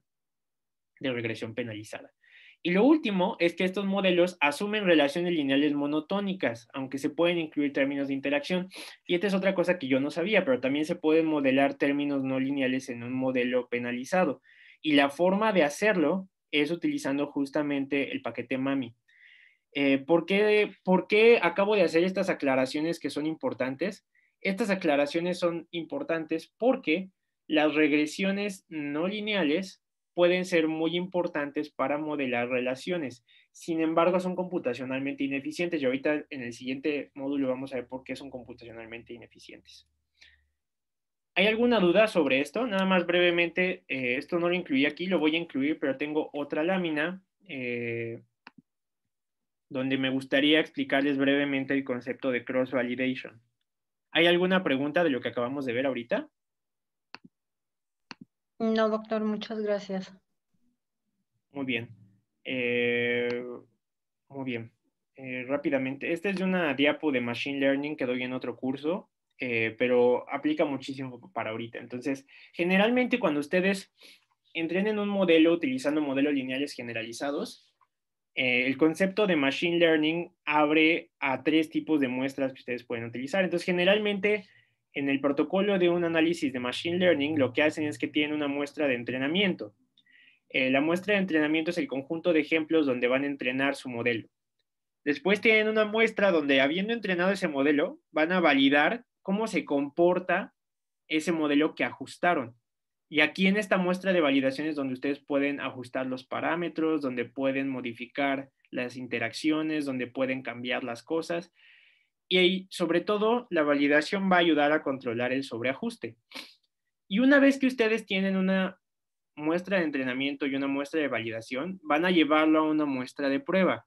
de regresión penalizada. Y lo último es que estos modelos asumen relaciones lineales monotónicas, aunque se pueden incluir términos de interacción. Y esta es otra cosa que yo no sabía, pero también se pueden modelar términos no lineales en un modelo penalizado. Y la forma de hacerlo es utilizando justamente el paquete MAMI. Eh, ¿por, ¿Por qué acabo de hacer estas aclaraciones que son importantes? Estas aclaraciones son importantes porque las regresiones no lineales pueden ser muy importantes para modelar relaciones. Sin embargo, son computacionalmente ineficientes y ahorita en el siguiente módulo vamos a ver por qué son computacionalmente ineficientes. ¿Hay alguna duda sobre esto? Nada más brevemente, eh, esto no lo incluí aquí, lo voy a incluir, pero tengo otra lámina eh, donde me gustaría explicarles brevemente el concepto de cross-validation. ¿Hay alguna pregunta de lo que acabamos de ver ahorita? No, doctor, muchas gracias. Muy bien. Eh, muy bien. Eh, rápidamente, este es de una diapo de Machine Learning que doy en otro curso, eh, pero aplica muchísimo para ahorita. Entonces, generalmente cuando ustedes entrenen un modelo utilizando modelos lineales generalizados, el concepto de Machine Learning abre a tres tipos de muestras que ustedes pueden utilizar. Entonces, generalmente en el protocolo de un análisis de Machine Learning, lo que hacen es que tienen una muestra de entrenamiento. Eh, la muestra de entrenamiento es el conjunto de ejemplos donde van a entrenar su modelo. Después tienen una muestra donde, habiendo entrenado ese modelo, van a validar cómo se comporta ese modelo que ajustaron. Y aquí en esta muestra de validación es donde ustedes pueden ajustar los parámetros, donde pueden modificar las interacciones, donde pueden cambiar las cosas y sobre todo la validación va a ayudar a controlar el sobreajuste. Y una vez que ustedes tienen una muestra de entrenamiento y una muestra de validación, van a llevarlo a una muestra de prueba.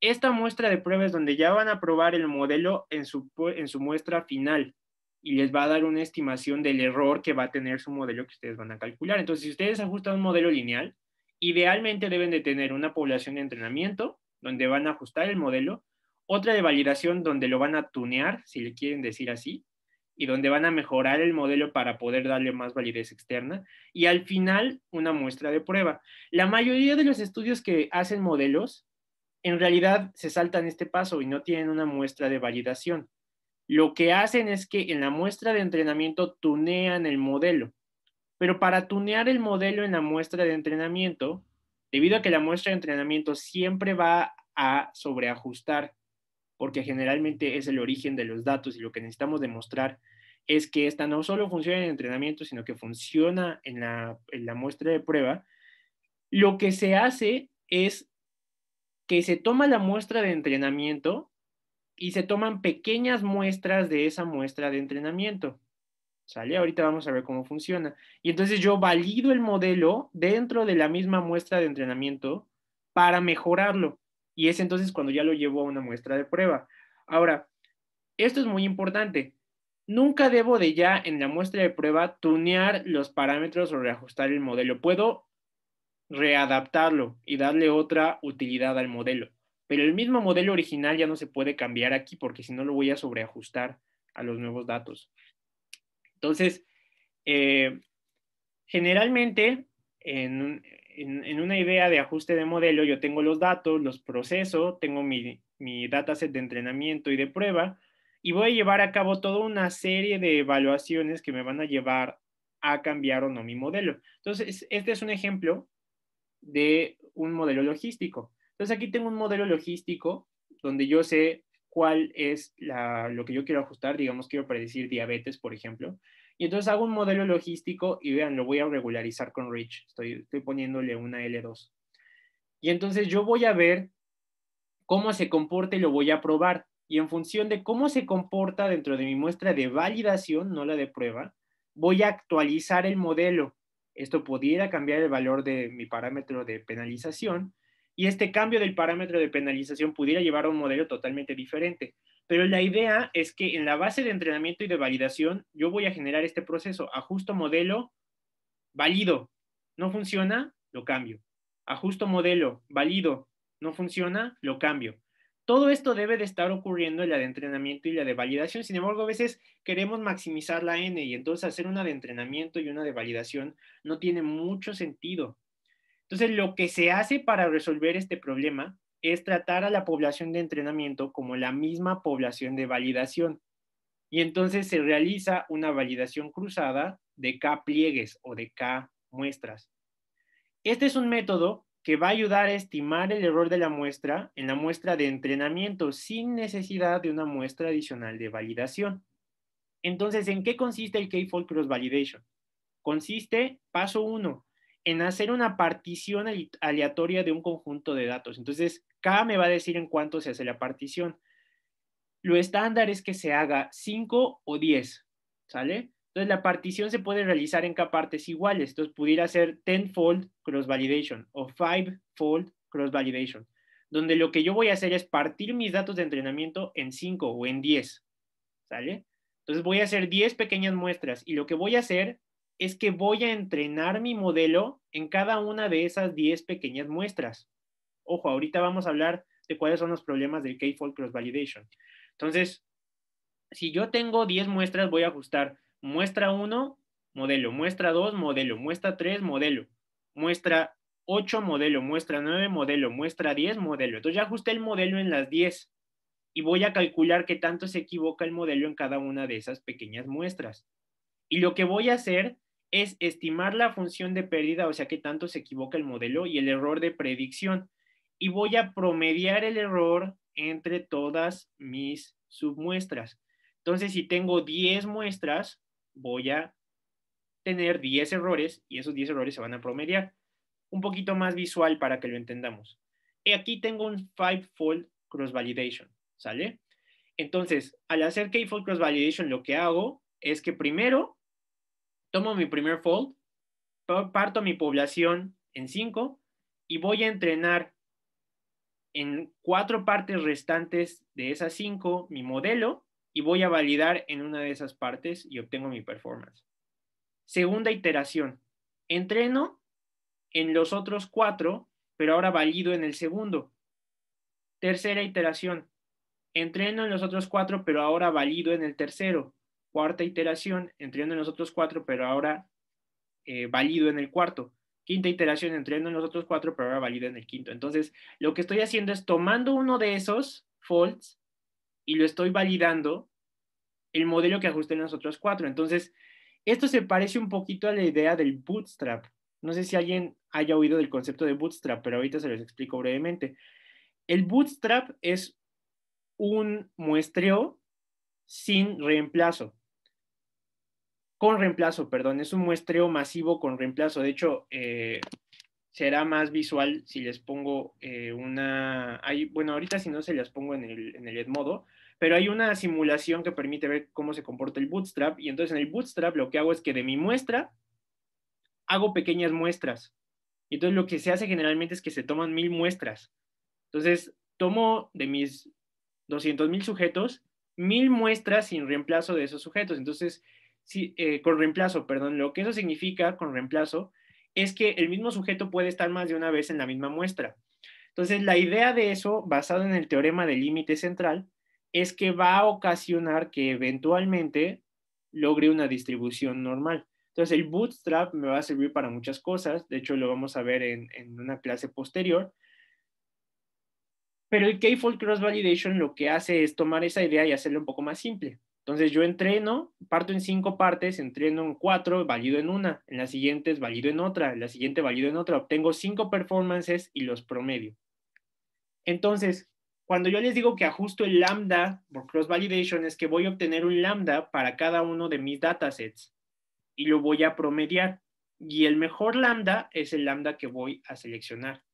Esta muestra de prueba es donde ya van a probar el modelo en su, en su muestra final y les va a dar una estimación del error que va a tener su modelo que ustedes van a calcular. Entonces, si ustedes ajustan un modelo lineal, idealmente deben de tener una población de entrenamiento donde van a ajustar el modelo otra de validación donde lo van a tunear, si le quieren decir así, y donde van a mejorar el modelo para poder darle más validez externa. Y al final, una muestra de prueba. La mayoría de los estudios que hacen modelos, en realidad se saltan este paso y no tienen una muestra de validación. Lo que hacen es que en la muestra de entrenamiento tunean el modelo. Pero para tunear el modelo en la muestra de entrenamiento, debido a que la muestra de entrenamiento siempre va a sobreajustar porque generalmente es el origen de los datos y lo que necesitamos demostrar es que esta no solo funciona en entrenamiento, sino que funciona en la, en la muestra de prueba, lo que se hace es que se toma la muestra de entrenamiento y se toman pequeñas muestras de esa muestra de entrenamiento. ¿Sale? Ahorita vamos a ver cómo funciona. Y entonces yo valido el modelo dentro de la misma muestra de entrenamiento para mejorarlo y es entonces cuando ya lo llevo a una muestra de prueba. Ahora, esto es muy importante. Nunca debo de ya en la muestra de prueba tunear los parámetros o reajustar el modelo. Puedo readaptarlo y darle otra utilidad al modelo, pero el mismo modelo original ya no se puede cambiar aquí porque si no lo voy a sobreajustar a los nuevos datos. Entonces, eh, generalmente en, un en, una idea de ajuste de modelo, yo tengo los datos, los proceso, tengo mi, mi dataset de entrenamiento y de prueba, y voy a llevar a cabo toda una serie de evaluaciones que me van a llevar a cambiar o no mi modelo. Entonces, este es un ejemplo de un modelo logístico. Entonces, aquí tengo un modelo logístico donde yo sé cuál es lo que yo quiero ajustar, digamos, quiero predecir diabetes, por ejemplo. Y entonces hago un modelo logístico y vean, lo voy a regularizar con Rich. Estoy, poniéndole una L2. Y entonces yo voy a ver cómo se comporta y lo voy a probar. Y en función de cómo se comporta dentro de mi muestra de validación, no la de prueba, voy a actualizar el modelo. Esto pudiera cambiar el valor de mi parámetro de penalización y este cambio del parámetro de penalización pudiera llevar a un modelo totalmente diferente. Pero la idea es que en la base de entrenamiento y de validación yo voy a generar este proceso. Ajusto modelo, válido No funciona, lo cambio. Ajusto modelo, válido No funciona, lo cambio. Todo esto debe de estar ocurriendo en la de entrenamiento y la de validación. Sin embargo, a veces queremos maximizar la N y entonces hacer una de entrenamiento y una de validación no tiene mucho sentido. Entonces, lo que se hace para resolver este problema es tratar a la población de entrenamiento como la misma población de validación. Y entonces se realiza una validación cruzada de K pliegues o de K muestras. Este es un método que va a ayudar a estimar el error de la muestra en la muestra de entrenamiento sin necesidad de una muestra adicional de validación. Entonces, ¿en qué consiste el K-Fold Cross Validation? Consiste, paso 1, en hacer una partición aleatoria de un conjunto de datos. Entonces, K me va a decir en cuánto se hace la partición. Lo estándar es que se haga 5 o 10, ¿sale? Entonces, la partición se puede realizar en K partes iguales. Entonces, pudiera ser 10-fold cross-validation o 5-fold cross-validation, donde lo que yo voy a hacer es partir mis datos de entrenamiento en 5 o en 10, ¿sale? Entonces, voy a hacer 10 pequeñas muestras y lo que voy a hacer es que voy a entrenar mi modelo en cada una de esas 10 pequeñas muestras. Ojo, ahorita vamos a hablar de cuáles son los problemas del K-Fold Cross Validation. Entonces, si yo tengo 10 muestras, voy a ajustar muestra 1, modelo, muestra 2, modelo, muestra 3, modelo, muestra 8, modelo, muestra 9, modelo, muestra 10, modelo. Entonces ya ajusté el modelo en las 10 y voy a calcular qué tanto se equivoca el modelo en cada una de esas pequeñas muestras. Y lo que voy a hacer es estimar la función de pérdida, o sea, qué tanto se equivoca el modelo y el error de predicción. Y voy a promediar el error entre todas mis submuestras. Entonces, si tengo 10 muestras, voy a tener 10 errores y esos 10 errores se van a promediar. Un poquito más visual para que lo entendamos. Y aquí tengo un five-fold cross-validation, ¿sale? Entonces, al hacer k-fold cross-validation, lo que hago es que primero tomo mi primer fold, parto mi población en 5 y voy a entrenar en cuatro partes restantes de esas cinco mi modelo y voy a validar en una de esas partes y obtengo mi performance. Segunda iteración, entreno en los otros cuatro, pero ahora valido en el segundo. Tercera iteración, entreno en los otros cuatro, pero ahora valido en el tercero cuarta iteración, entrando en los otros cuatro, pero ahora eh, válido en el cuarto. Quinta iteración, entrando en los otros cuatro, pero ahora válido en el quinto. Entonces, lo que estoy haciendo es tomando uno de esos folds y lo estoy validando el modelo que ajusté en los otros cuatro. Entonces, esto se parece un poquito a la idea del bootstrap. No sé si alguien haya oído del concepto de bootstrap, pero ahorita se los explico brevemente. El bootstrap es un muestreo sin reemplazo con reemplazo, perdón, es un muestreo masivo con reemplazo. De hecho, eh, será más visual si les pongo eh, una... bueno, ahorita si no se las pongo en el, en el Edmodo, pero hay una simulación que permite ver cómo se comporta el bootstrap y entonces en el bootstrap lo que hago es que de mi muestra hago pequeñas muestras. Y entonces lo que se hace generalmente es que se toman mil muestras. Entonces tomo de mis 200 mil sujetos mil muestras sin reemplazo de esos sujetos. Entonces eh, con reemplazo, perdón, lo que eso significa con reemplazo es que el mismo sujeto puede estar más de una vez en la misma muestra. Entonces, la idea de eso, basado en el teorema del límite central, es que va a ocasionar que eventualmente logre una distribución normal. Entonces, el bootstrap me va a servir para muchas cosas, de hecho lo vamos a ver en, en una clase posterior, pero el K-Fold Cross Validation lo que hace es tomar esa idea y hacerla un poco más simple. Entonces yo entreno, parto en cinco partes, entreno en cuatro, valido en una, en la siguiente, es valido en otra, en la siguiente valido en otra, obtengo cinco performances y los promedio. Entonces, cuando yo les digo que ajusto el lambda por cross validation es que voy a obtener un lambda para cada uno de mis datasets y lo voy a promediar. Y el mejor lambda es el lambda que voy a seleccionar.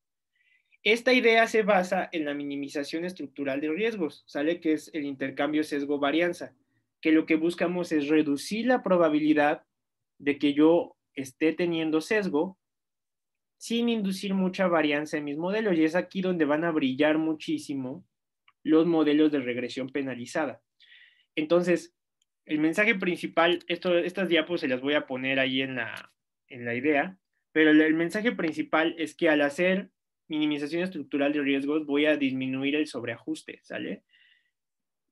Esta idea se basa en la minimización estructural de riesgos, sale que es el intercambio sesgo-varianza que lo que buscamos es reducir la probabilidad de que yo esté teniendo sesgo sin inducir mucha varianza en mis modelos. Y es aquí donde van a brillar muchísimo los modelos de regresión penalizada. Entonces, el mensaje principal, esto, estas diapos se las voy a poner ahí en la, idea, pero el, el mensaje principal es que al hacer minimización estructural de riesgos voy a disminuir el sobreajuste, ¿sale?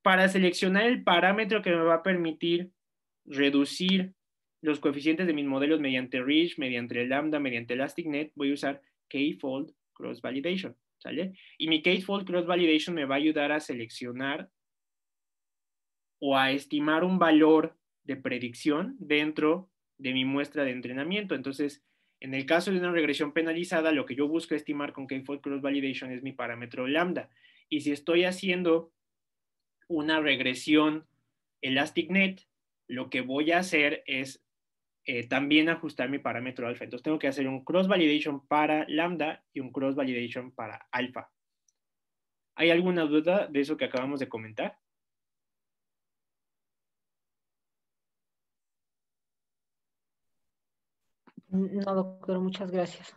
para seleccionar el parámetro que me va a permitir reducir los coeficientes de mis modelos mediante Rich, mediante Lambda, mediante ElasticNet, voy a usar K-Fold Cross Validation, ¿sale? Y mi K-Fold Cross Validation me va a ayudar a seleccionar o a estimar un valor de predicción dentro de mi muestra de entrenamiento. Entonces, en el caso de una regresión penalizada, lo que yo busco estimar con K-Fold Cross Validation es mi parámetro lambda. Y si estoy haciendo una regresión ElasticNet, lo que voy a hacer es eh, también ajustar mi parámetro alfa. Entonces tengo que hacer un cross validation para lambda y un cross validation para alfa. ¿Hay alguna duda de eso que acabamos de comentar? No, doctor, muchas gracias.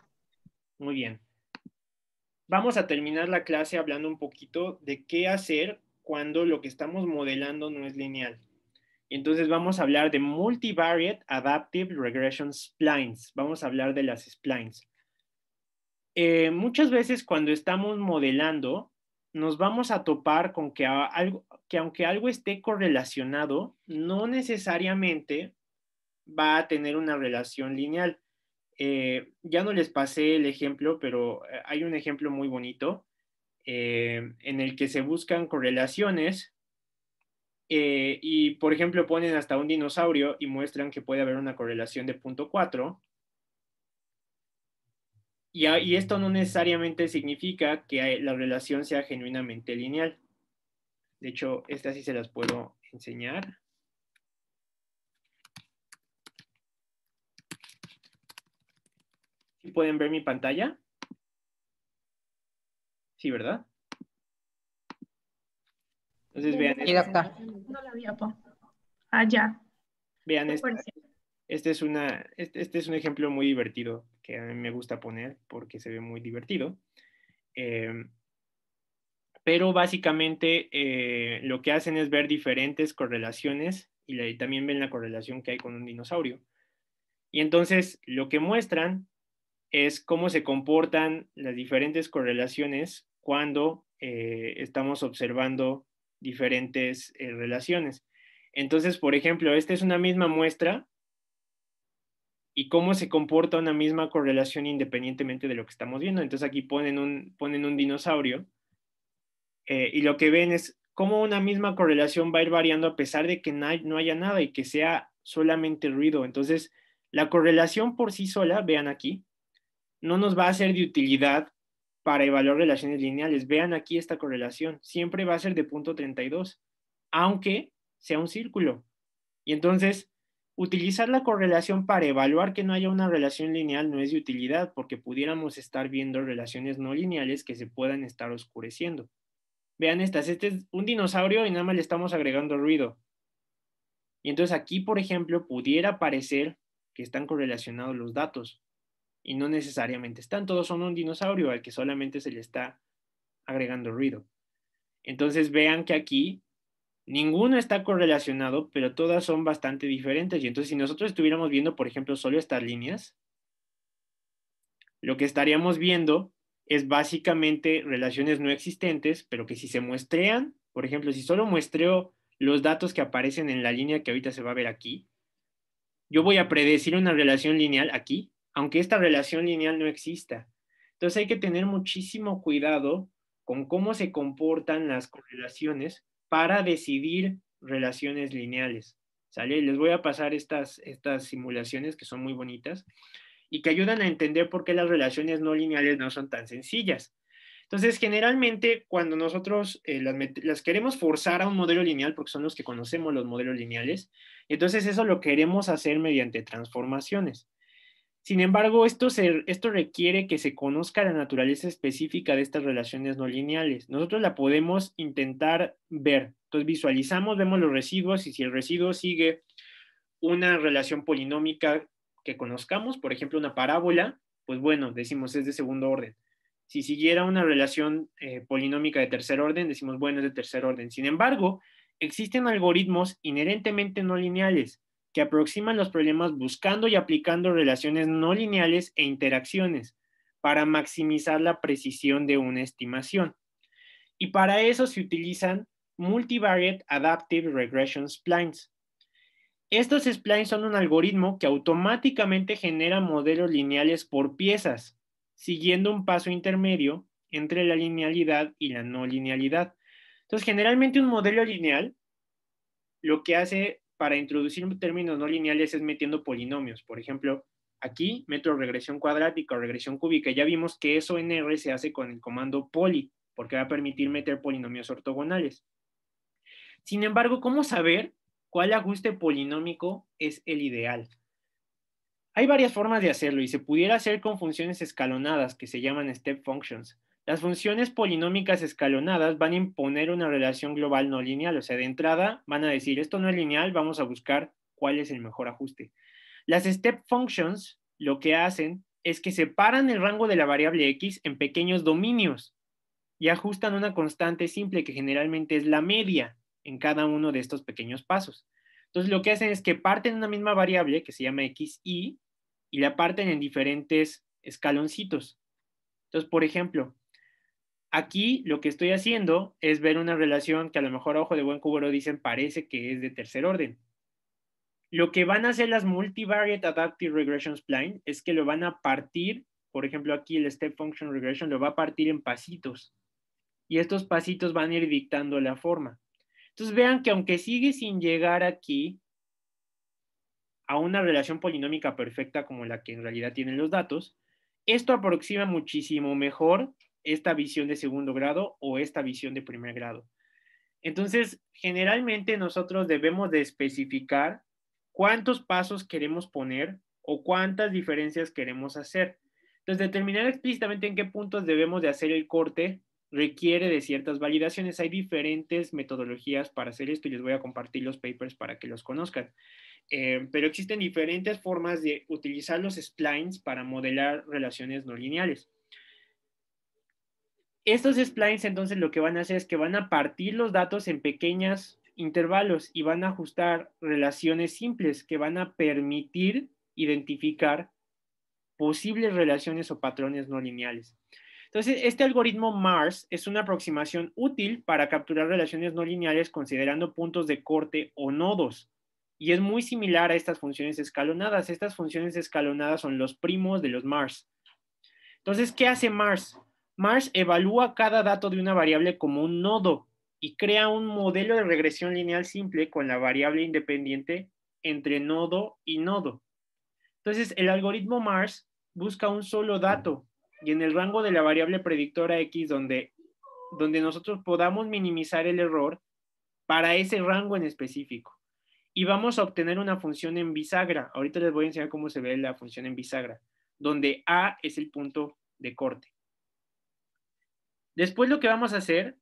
Muy bien. Vamos a terminar la clase hablando un poquito de qué hacer cuando lo que estamos modelando no es lineal. entonces vamos a hablar de multivariate adaptive regression splines. Vamos a hablar de las splines. Eh, muchas veces cuando estamos modelando, nos vamos a topar con que, aunque algo esté correlacionado, no necesariamente va a tener una relación lineal. Eh, ya no les pasé el ejemplo, pero eh, hay un ejemplo muy bonito eh, en el que se buscan correlaciones eh, y, por ejemplo, ponen hasta un dinosaurio y muestran que puede haber una correlación de 0.4. Y, y esto no necesariamente significa que la relación sea genuinamente lineal. De hecho, estas sí se las puedo enseñar. pueden ver mi pantalla? Sí, ¿verdad? Entonces vean. No la vi, Allá. Ah, vean esto. Este es, una, este, este, es un ejemplo muy divertido que a mí me gusta poner porque se ve muy divertido. Em, pero básicamente eh, lo que hacen es ver diferentes correlaciones y, y también ven la correlación que hay con un dinosaurio. Y entonces lo que muestran es cómo se comportan las diferentes correlaciones cuando eh, estamos observando diferentes eh, relaciones. Entonces, por ejemplo, esta es una misma muestra y cómo se comporta una misma correlación independientemente de lo que estamos viendo. Entonces aquí ponen un, ponen un dinosaurio eh, y lo que ven es cómo una misma correlación va a ir variando a pesar de que no, no haya nada y que sea solamente ruido. Entonces, la correlación por sí sola, vean aquí, no nos va a ser de utilidad para evaluar relaciones lineales. Vean aquí esta correlación. Siempre va a ser de punto 32, aunque sea un círculo. Y entonces, utilizar la correlación para evaluar que no haya una relación lineal no es de utilidad, porque pudiéramos estar viendo relaciones no lineales que se puedan estar oscureciendo. Vean estas, este es un dinosaurio y nada más le estamos agregando ruido. Y entonces aquí, por ejemplo, pudiera parecer que están correlacionados los datos, y no necesariamente están. Todos son un dinosaurio al que solamente se le está agregando ruido. Entonces vean que aquí ninguno está correlacionado, pero todas son bastante diferentes. Y entonces si nosotros estuviéramos viendo, por ejemplo, solo estas líneas, lo que estaríamos viendo es básicamente relaciones no existentes, pero que si se muestrean, por ejemplo, si solo muestreo los datos que aparecen en la línea que ahorita se va a ver aquí, yo voy a predecir una relación lineal aquí, aunque esta relación lineal no exista. Entonces hay que tener muchísimo cuidado con cómo se comportan las correlaciones para decidir relaciones lineales. ¿Sale? Les voy a pasar estas, estas simulaciones que son muy bonitas y que ayudan a entender por qué las relaciones no lineales no son tan sencillas. Entonces, generalmente cuando nosotros eh, las, queremos forzar a un modelo lineal, porque son los que conocemos los modelos lineales, entonces eso lo queremos hacer mediante transformaciones. Sin embargo, esto, requiere que se conozca la naturaleza específica de estas relaciones no lineales. Nosotros la podemos intentar ver. Entonces visualizamos, vemos los residuos y si el residuo sigue una relación polinómica que conozcamos, por ejemplo, una parábola, pues bueno, decimos es de segundo orden. Si siguiera una relación eh, polinómica de tercer orden, decimos bueno, es de tercer orden. Sin embargo, existen algoritmos inherentemente no lineales que aproximan los problemas buscando y aplicando relaciones no lineales e interacciones para maximizar la precisión de una estimación. Y para eso se utilizan Multivariate Adaptive Regression Splines. Estos splines son un algoritmo que automáticamente genera modelos lineales por piezas, siguiendo un paso intermedio entre la linealidad y la no linealidad. Entonces, generalmente un modelo lineal lo que hace para introducir términos no lineales es metiendo polinomios. Por ejemplo, aquí meto regresión cuadrática o regresión cúbica. Ya vimos que eso en R se hace con el comando poly, porque va a permitir meter polinomios ortogonales. Sin embargo, ¿cómo saber cuál ajuste polinómico es el ideal? Hay varias formas de hacerlo y se pudiera hacer con funciones escalonadas que se llaman step functions. Las funciones polinómicas escalonadas van a imponer una relación global no lineal, o sea, de entrada van a decir, esto no es lineal, vamos a buscar cuál es el mejor ajuste. Las step functions lo que hacen es que separan el rango de la variable x en pequeños dominios y ajustan una constante simple que generalmente es la media en cada uno de estos pequeños pasos. Entonces lo que hacen es que parten una misma variable que se llama x y la parten en diferentes escaloncitos. Entonces, por ejemplo, aquí lo que estoy haciendo es ver una relación que a lo mejor a ojo de buen cubero dicen parece que es de tercer orden. Lo que van a hacer las multivariate adaptive regression spline es que lo van a partir, por ejemplo aquí el step function regression lo va a partir en pasitos y estos pasitos van a ir dictando la forma. Entonces vean que aunque sigue sin llegar aquí a una relación polinómica perfecta como la que en realidad tienen los datos, esto aproxima muchísimo mejor esta visión de segundo grado o esta visión de primer grado. Entonces, generalmente nosotros debemos de especificar cuántos pasos queremos poner o cuántas diferencias queremos hacer. Entonces, determinar explícitamente en qué puntos debemos de hacer el corte requiere de ciertas validaciones. Hay diferentes metodologías para hacer esto y les voy a compartir los papers para que los conozcan. Eh, pero existen diferentes formas de utilizar los splines para modelar relaciones no lineales. Estos splines entonces lo que van a hacer es que van a partir los datos en pequeños intervalos y van a ajustar relaciones simples que van a permitir identificar posibles relaciones o patrones no lineales. Entonces, este algoritmo MARS es una aproximación útil para capturar relaciones no lineales considerando puntos de corte o nodos. Y es muy similar a estas funciones escalonadas. Estas funciones escalonadas son los primos de los MARS. Entonces, ¿qué hace MARS? Mars evalúa cada dato de una variable como un nodo y crea un modelo de regresión lineal simple con la variable independiente entre nodo y nodo. Entonces, el algoritmo Mars busca un solo dato y en el rango de la variable predictora X, donde, donde nosotros podamos minimizar el error para ese rango en específico. Y vamos a obtener una función en bisagra. Ahorita les voy a enseñar cómo se ve la función en bisagra, donde A es el punto de corte. Después lo que vamos a hacer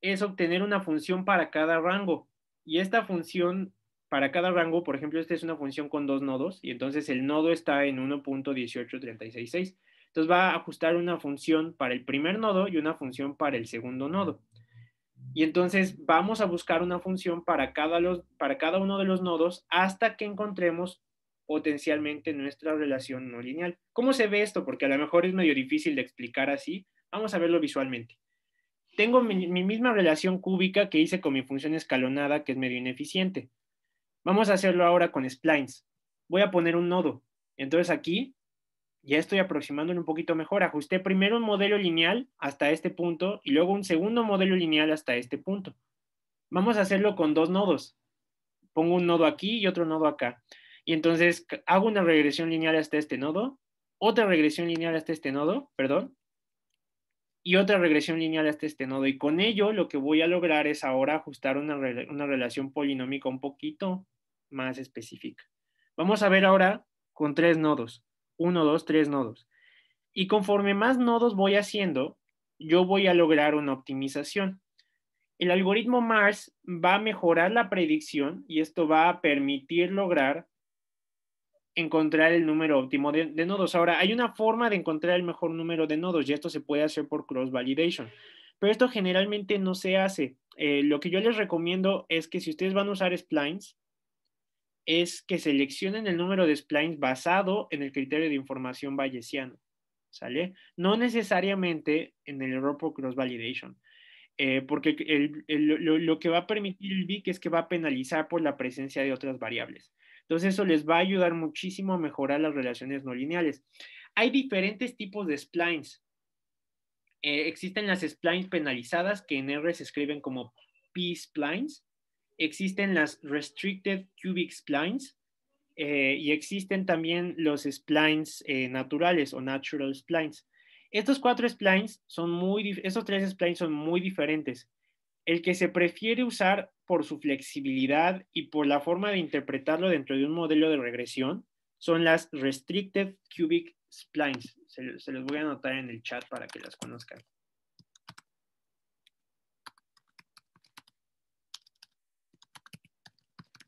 es obtener una función para cada rango. Y esta función para cada rango, por ejemplo, esta es una función con dos nodos y entonces el nodo está en 1.18366. Entonces va a ajustar una función para el primer nodo y una función para el segundo nodo. Y entonces vamos a buscar una función para cada, los, para cada uno de los nodos hasta que encontremos potencialmente nuestra relación no lineal. ¿Cómo se ve esto? Porque a lo mejor es medio difícil de explicar así, Vamos a verlo visualmente. Tengo mi, misma relación cúbica que hice con mi función escalonada, que es medio ineficiente. Vamos a hacerlo ahora con splines. Voy a poner un nodo. Entonces aquí ya estoy aproximándolo un poquito mejor. Ajusté primero un modelo lineal hasta este punto y luego un segundo modelo lineal hasta este punto. Vamos a hacerlo con dos nodos. Pongo un nodo aquí y otro nodo acá. Y entonces hago una regresión lineal hasta este nodo, otra regresión lineal hasta este nodo, perdón, y otra regresión lineal hasta este nodo. Y con ello lo que voy a lograr es ahora ajustar una, relación polinómica un poquito más específica. Vamos a ver ahora con tres nodos. Uno, dos, tres nodos. Y conforme más nodos voy haciendo, yo voy a lograr una optimización. El algoritmo MARS va a mejorar la predicción y esto va a permitir lograr encontrar el número óptimo de, nodos. Ahora, hay una forma de encontrar el mejor número de nodos y esto se puede hacer por cross-validation, pero esto generalmente no se hace. Eh, lo que yo les recomiendo es que si ustedes van a usar splines, es que seleccionen el número de splines basado en el criterio de información bayesiano, ¿sale? No necesariamente en el error por cross-validation. Eh, porque lo, que va a permitir el BIC es que va a penalizar por la presencia de otras variables. Entonces eso les va a ayudar muchísimo a mejorar las relaciones no lineales. Hay diferentes tipos de splines. Eh, existen las splines penalizadas que en R se escriben como P-splines. Existen las restricted cubic splines eh, y existen también los splines eh, naturales o natural splines. Estos cuatro splines son muy, estos tres splines son muy diferentes el que se prefiere usar por su flexibilidad y por la forma de interpretarlo dentro de un modelo de regresión son las Restricted Cubic Splines. Se, los voy a anotar en el chat para que las conozcan.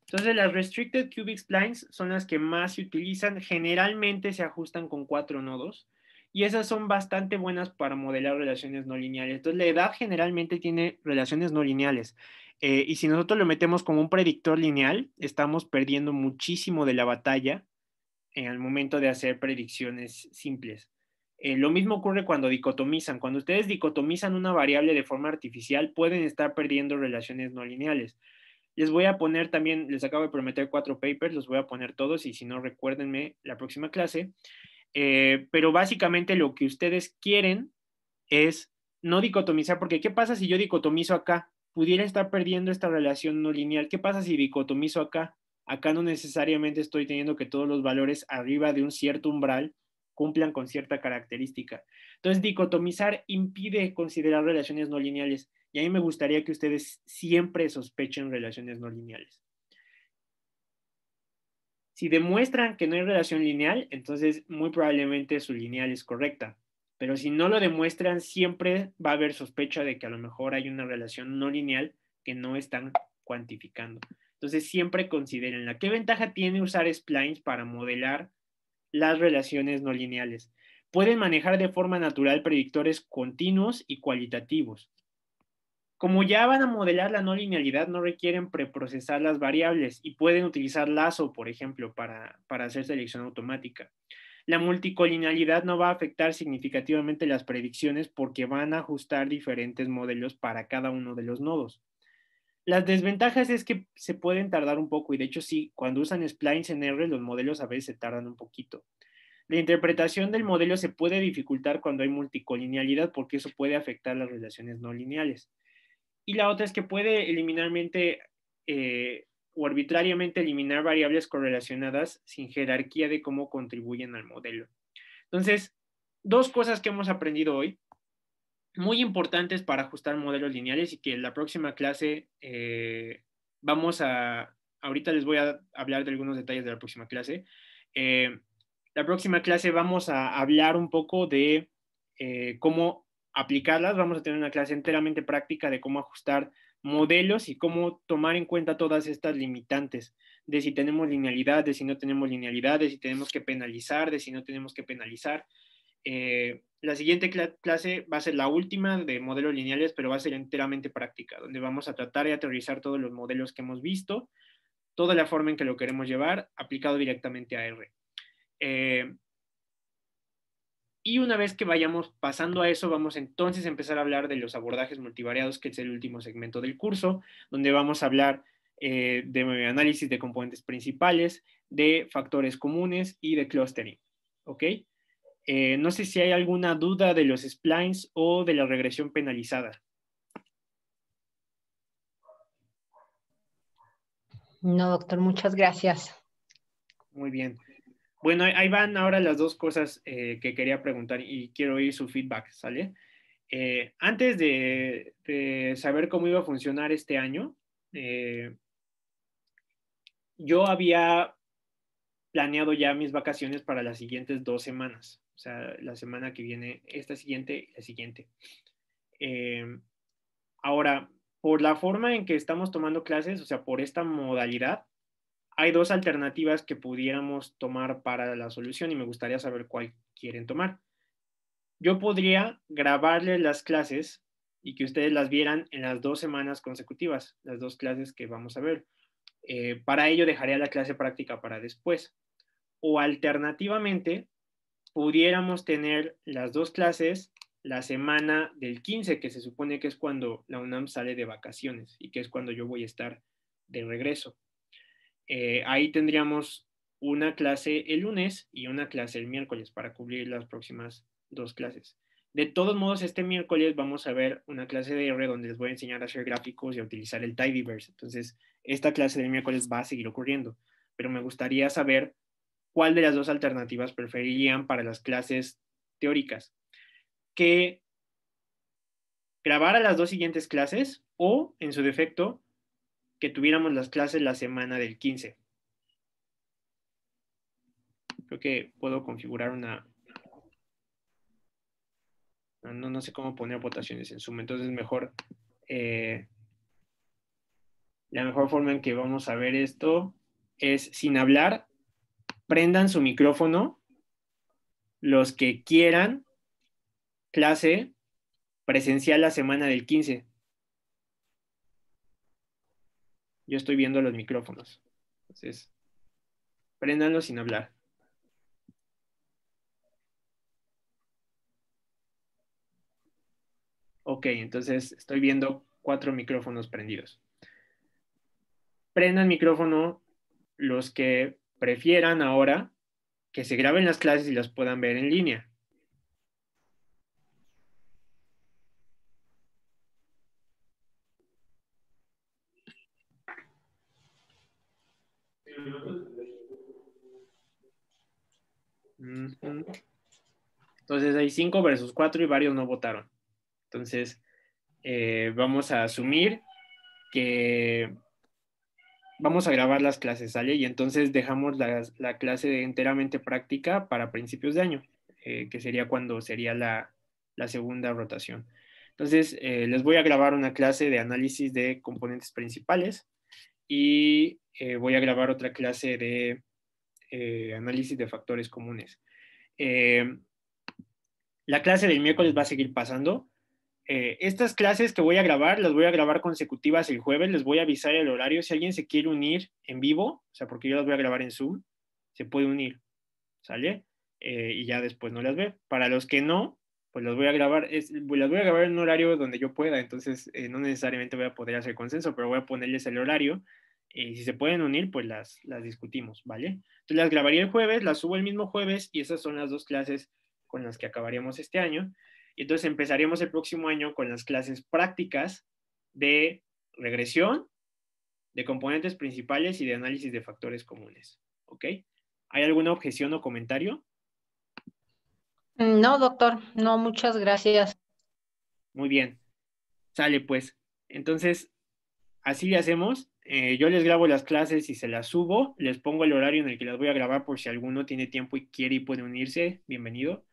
Entonces, las Restricted Cubic Splines son las que más se utilizan. Generalmente se ajustan con cuatro nodos y esas son bastante buenas para modelar relaciones no lineales. Entonces, la edad generalmente tiene relaciones no lineales. Eh, y si nosotros lo metemos como un predictor lineal, estamos perdiendo muchísimo de la batalla en el momento de hacer predicciones simples. Eh, lo mismo ocurre cuando dicotomizan. Cuando ustedes dicotomizan una variable de forma artificial, pueden estar perdiendo relaciones no lineales. Les voy a poner también, les acabo de prometer cuatro papers, los voy a poner todos y si no, recuérdenme la próxima clase. Eh, pero básicamente lo que ustedes quieren es no dicotomizar, porque ¿qué pasa si yo dicotomizo acá? Pudiera estar perdiendo esta relación no lineal. ¿Qué pasa si dicotomizo acá? Acá no necesariamente estoy teniendo que todos los valores arriba de un cierto umbral cumplan con cierta característica. Entonces, dicotomizar impide considerar relaciones no lineales y a mí me gustaría que ustedes siempre sospechen relaciones no lineales. Si demuestran que no hay relación lineal, entonces muy probablemente su lineal es correcta. Pero si no lo demuestran, siempre va a haber sospecha de que a lo mejor hay una relación no lineal que no están cuantificando. Entonces siempre consideren la qué ventaja tiene usar splines para modelar las relaciones no lineales. Pueden manejar de forma natural predictores continuos y cualitativos. Como ya van a modelar la no linealidad, no requieren preprocesar las variables y pueden utilizar lazo, por ejemplo, para, para hacer selección automática. La multicolinealidad no va a afectar significativamente las predicciones porque van a ajustar diferentes modelos para cada uno de los nodos. Las desventajas es que se pueden tardar un poco y de hecho sí, cuando usan splines en R los modelos a veces se tardan un poquito. La interpretación del modelo se puede dificultar cuando hay multicolinealidad porque eso puede afectar las relaciones no lineales y la otra es que puede eliminarmente eh, o arbitrariamente eliminar variables correlacionadas sin jerarquía de cómo contribuyen al modelo. Entonces, dos cosas que hemos aprendido hoy, muy importantes para ajustar modelos lineales y que en la próxima clase eh, vamos a, ahorita les voy a hablar de algunos detalles de la próxima clase. Eh, la próxima clase vamos a hablar un poco de cómo aplicarlas. Vamos a tener una clase enteramente práctica de cómo ajustar modelos y cómo tomar en cuenta todas estas limitantes de si tenemos linealidad, de si no tenemos linealidad, de si tenemos que penalizar, de si no tenemos que penalizar. Eh, la siguiente clase va a ser la última de modelos lineales, pero va a ser enteramente práctica, donde vamos a tratar de teorizar todos los modelos que hemos visto, toda la forma en que lo queremos llevar, aplicado directamente a R. Eh, y una vez que vayamos pasando a eso, vamos entonces a empezar a hablar de los abordajes multivariados, que es el último segmento del curso, donde vamos a hablar eh, de análisis de componentes principales, de factores comunes y de clustering. ¿Ok? Eh, no sé si hay alguna duda de los splines o de la regresión penalizada. No, doctor, muchas gracias. Muy bien. Bueno, ahí van ahora las dos cosas eh, que quería preguntar y quiero oír su feedback, ¿sale? Eh, antes de, saber cómo iba a funcionar este año, eh, yo había planeado ya mis vacaciones para las siguientes dos semanas, o sea, la semana que viene, esta siguiente y la siguiente. ahora, por la forma en que estamos tomando clases, o sea, por esta modalidad, hay dos alternativas que pudiéramos tomar para la solución y me gustaría saber cuál quieren tomar. Yo podría grabarles las clases y que ustedes las vieran en las dos semanas consecutivas, las dos clases que vamos a ver. Eh, para ello dejaría la clase práctica para después. O alternativamente, pudiéramos tener las dos clases la semana del 15, que se supone que es cuando la UNAM sale de vacaciones y que es cuando yo voy a estar de regreso. Eh, ahí tendríamos una clase el lunes y una clase el miércoles para cubrir las próximas dos clases. De todos modos, este miércoles vamos a ver una clase de R donde les voy a enseñar a hacer gráficos y a utilizar el Tidyverse. Entonces, esta clase del miércoles va a seguir ocurriendo, pero me gustaría saber cuál de las dos alternativas preferirían para las clases teóricas. Que grabar a las dos siguientes clases o, en su defecto, que tuviéramos las clases la semana del 15. Creo que puedo configurar una... No, sé cómo poner votaciones en Zoom, entonces mejor... Eh, la mejor forma en que vamos a ver esto es sin hablar, prendan su micrófono, los que quieran, clase presencial la semana del 15. Yo estoy viendo los micrófonos. Entonces, prendanlos sin hablar. Ok, entonces estoy viendo cuatro micrófonos prendidos. Prendan micrófono los que prefieran ahora que se graben las clases y las puedan ver en línea. Entonces hay 5 versus 4 y varios no votaron. Entonces, eh, vamos a asumir que vamos a grabar las clases, ¿sale? Y entonces dejamos la, clase enteramente práctica para principios de año, eh, que sería cuando sería la, segunda rotación. Entonces, eh, les voy a grabar una clase de análisis de componentes principales y voy a grabar otra clase de análisis de factores comunes. Eh, la clase del miércoles va a seguir pasando. Eh, estas clases que voy a grabar, las voy a grabar consecutivas el jueves, les voy a avisar el horario. Si alguien se quiere unir en vivo, o sea, porque yo las voy a grabar en Zoom, se puede unir, ¿sale? Eh, y ya después no las ve. Para los que no, pues las voy a grabar, es, voy a grabar en un horario donde yo pueda, entonces no necesariamente voy a poder hacer consenso, pero voy a ponerles el horario y si se pueden unir, pues las, las discutimos, ¿vale? Entonces las grabaría el jueves, las subo el mismo jueves y esas son las dos clases con las que acabaríamos este año. Y entonces empezaríamos el próximo año con las clases prácticas de regresión, de componentes principales y de análisis de factores comunes, ¿ok? ¿Hay alguna objeción o comentario? No, doctor, no, muchas gracias. Muy bien, sale pues. Entonces, así le hacemos eh, yo les grabo las clases y se las subo, les pongo el horario en el que las voy a grabar por si alguno tiene tiempo y quiere y puede unirse, bienvenido.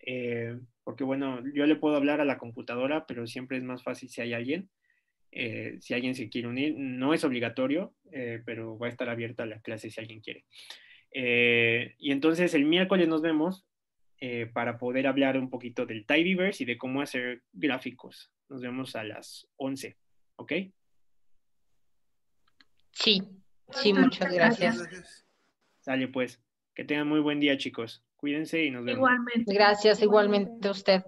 Eh, porque bueno, yo le puedo hablar a la computadora, pero siempre es más fácil si hay alguien, eh, si alguien se quiere unir, no es obligatorio, pero va a estar abierta la clase si alguien quiere. y entonces el miércoles nos vemos para poder hablar un poquito del Tidyverse y de cómo hacer gráficos. Nos vemos a las 11, ¿ok? Sí, sí, muchas gracias. gracias. pues. Que tengan muy buen día, chicos. Cuídense y nos vemos. Igualmente. Gracias, igualmente a usted.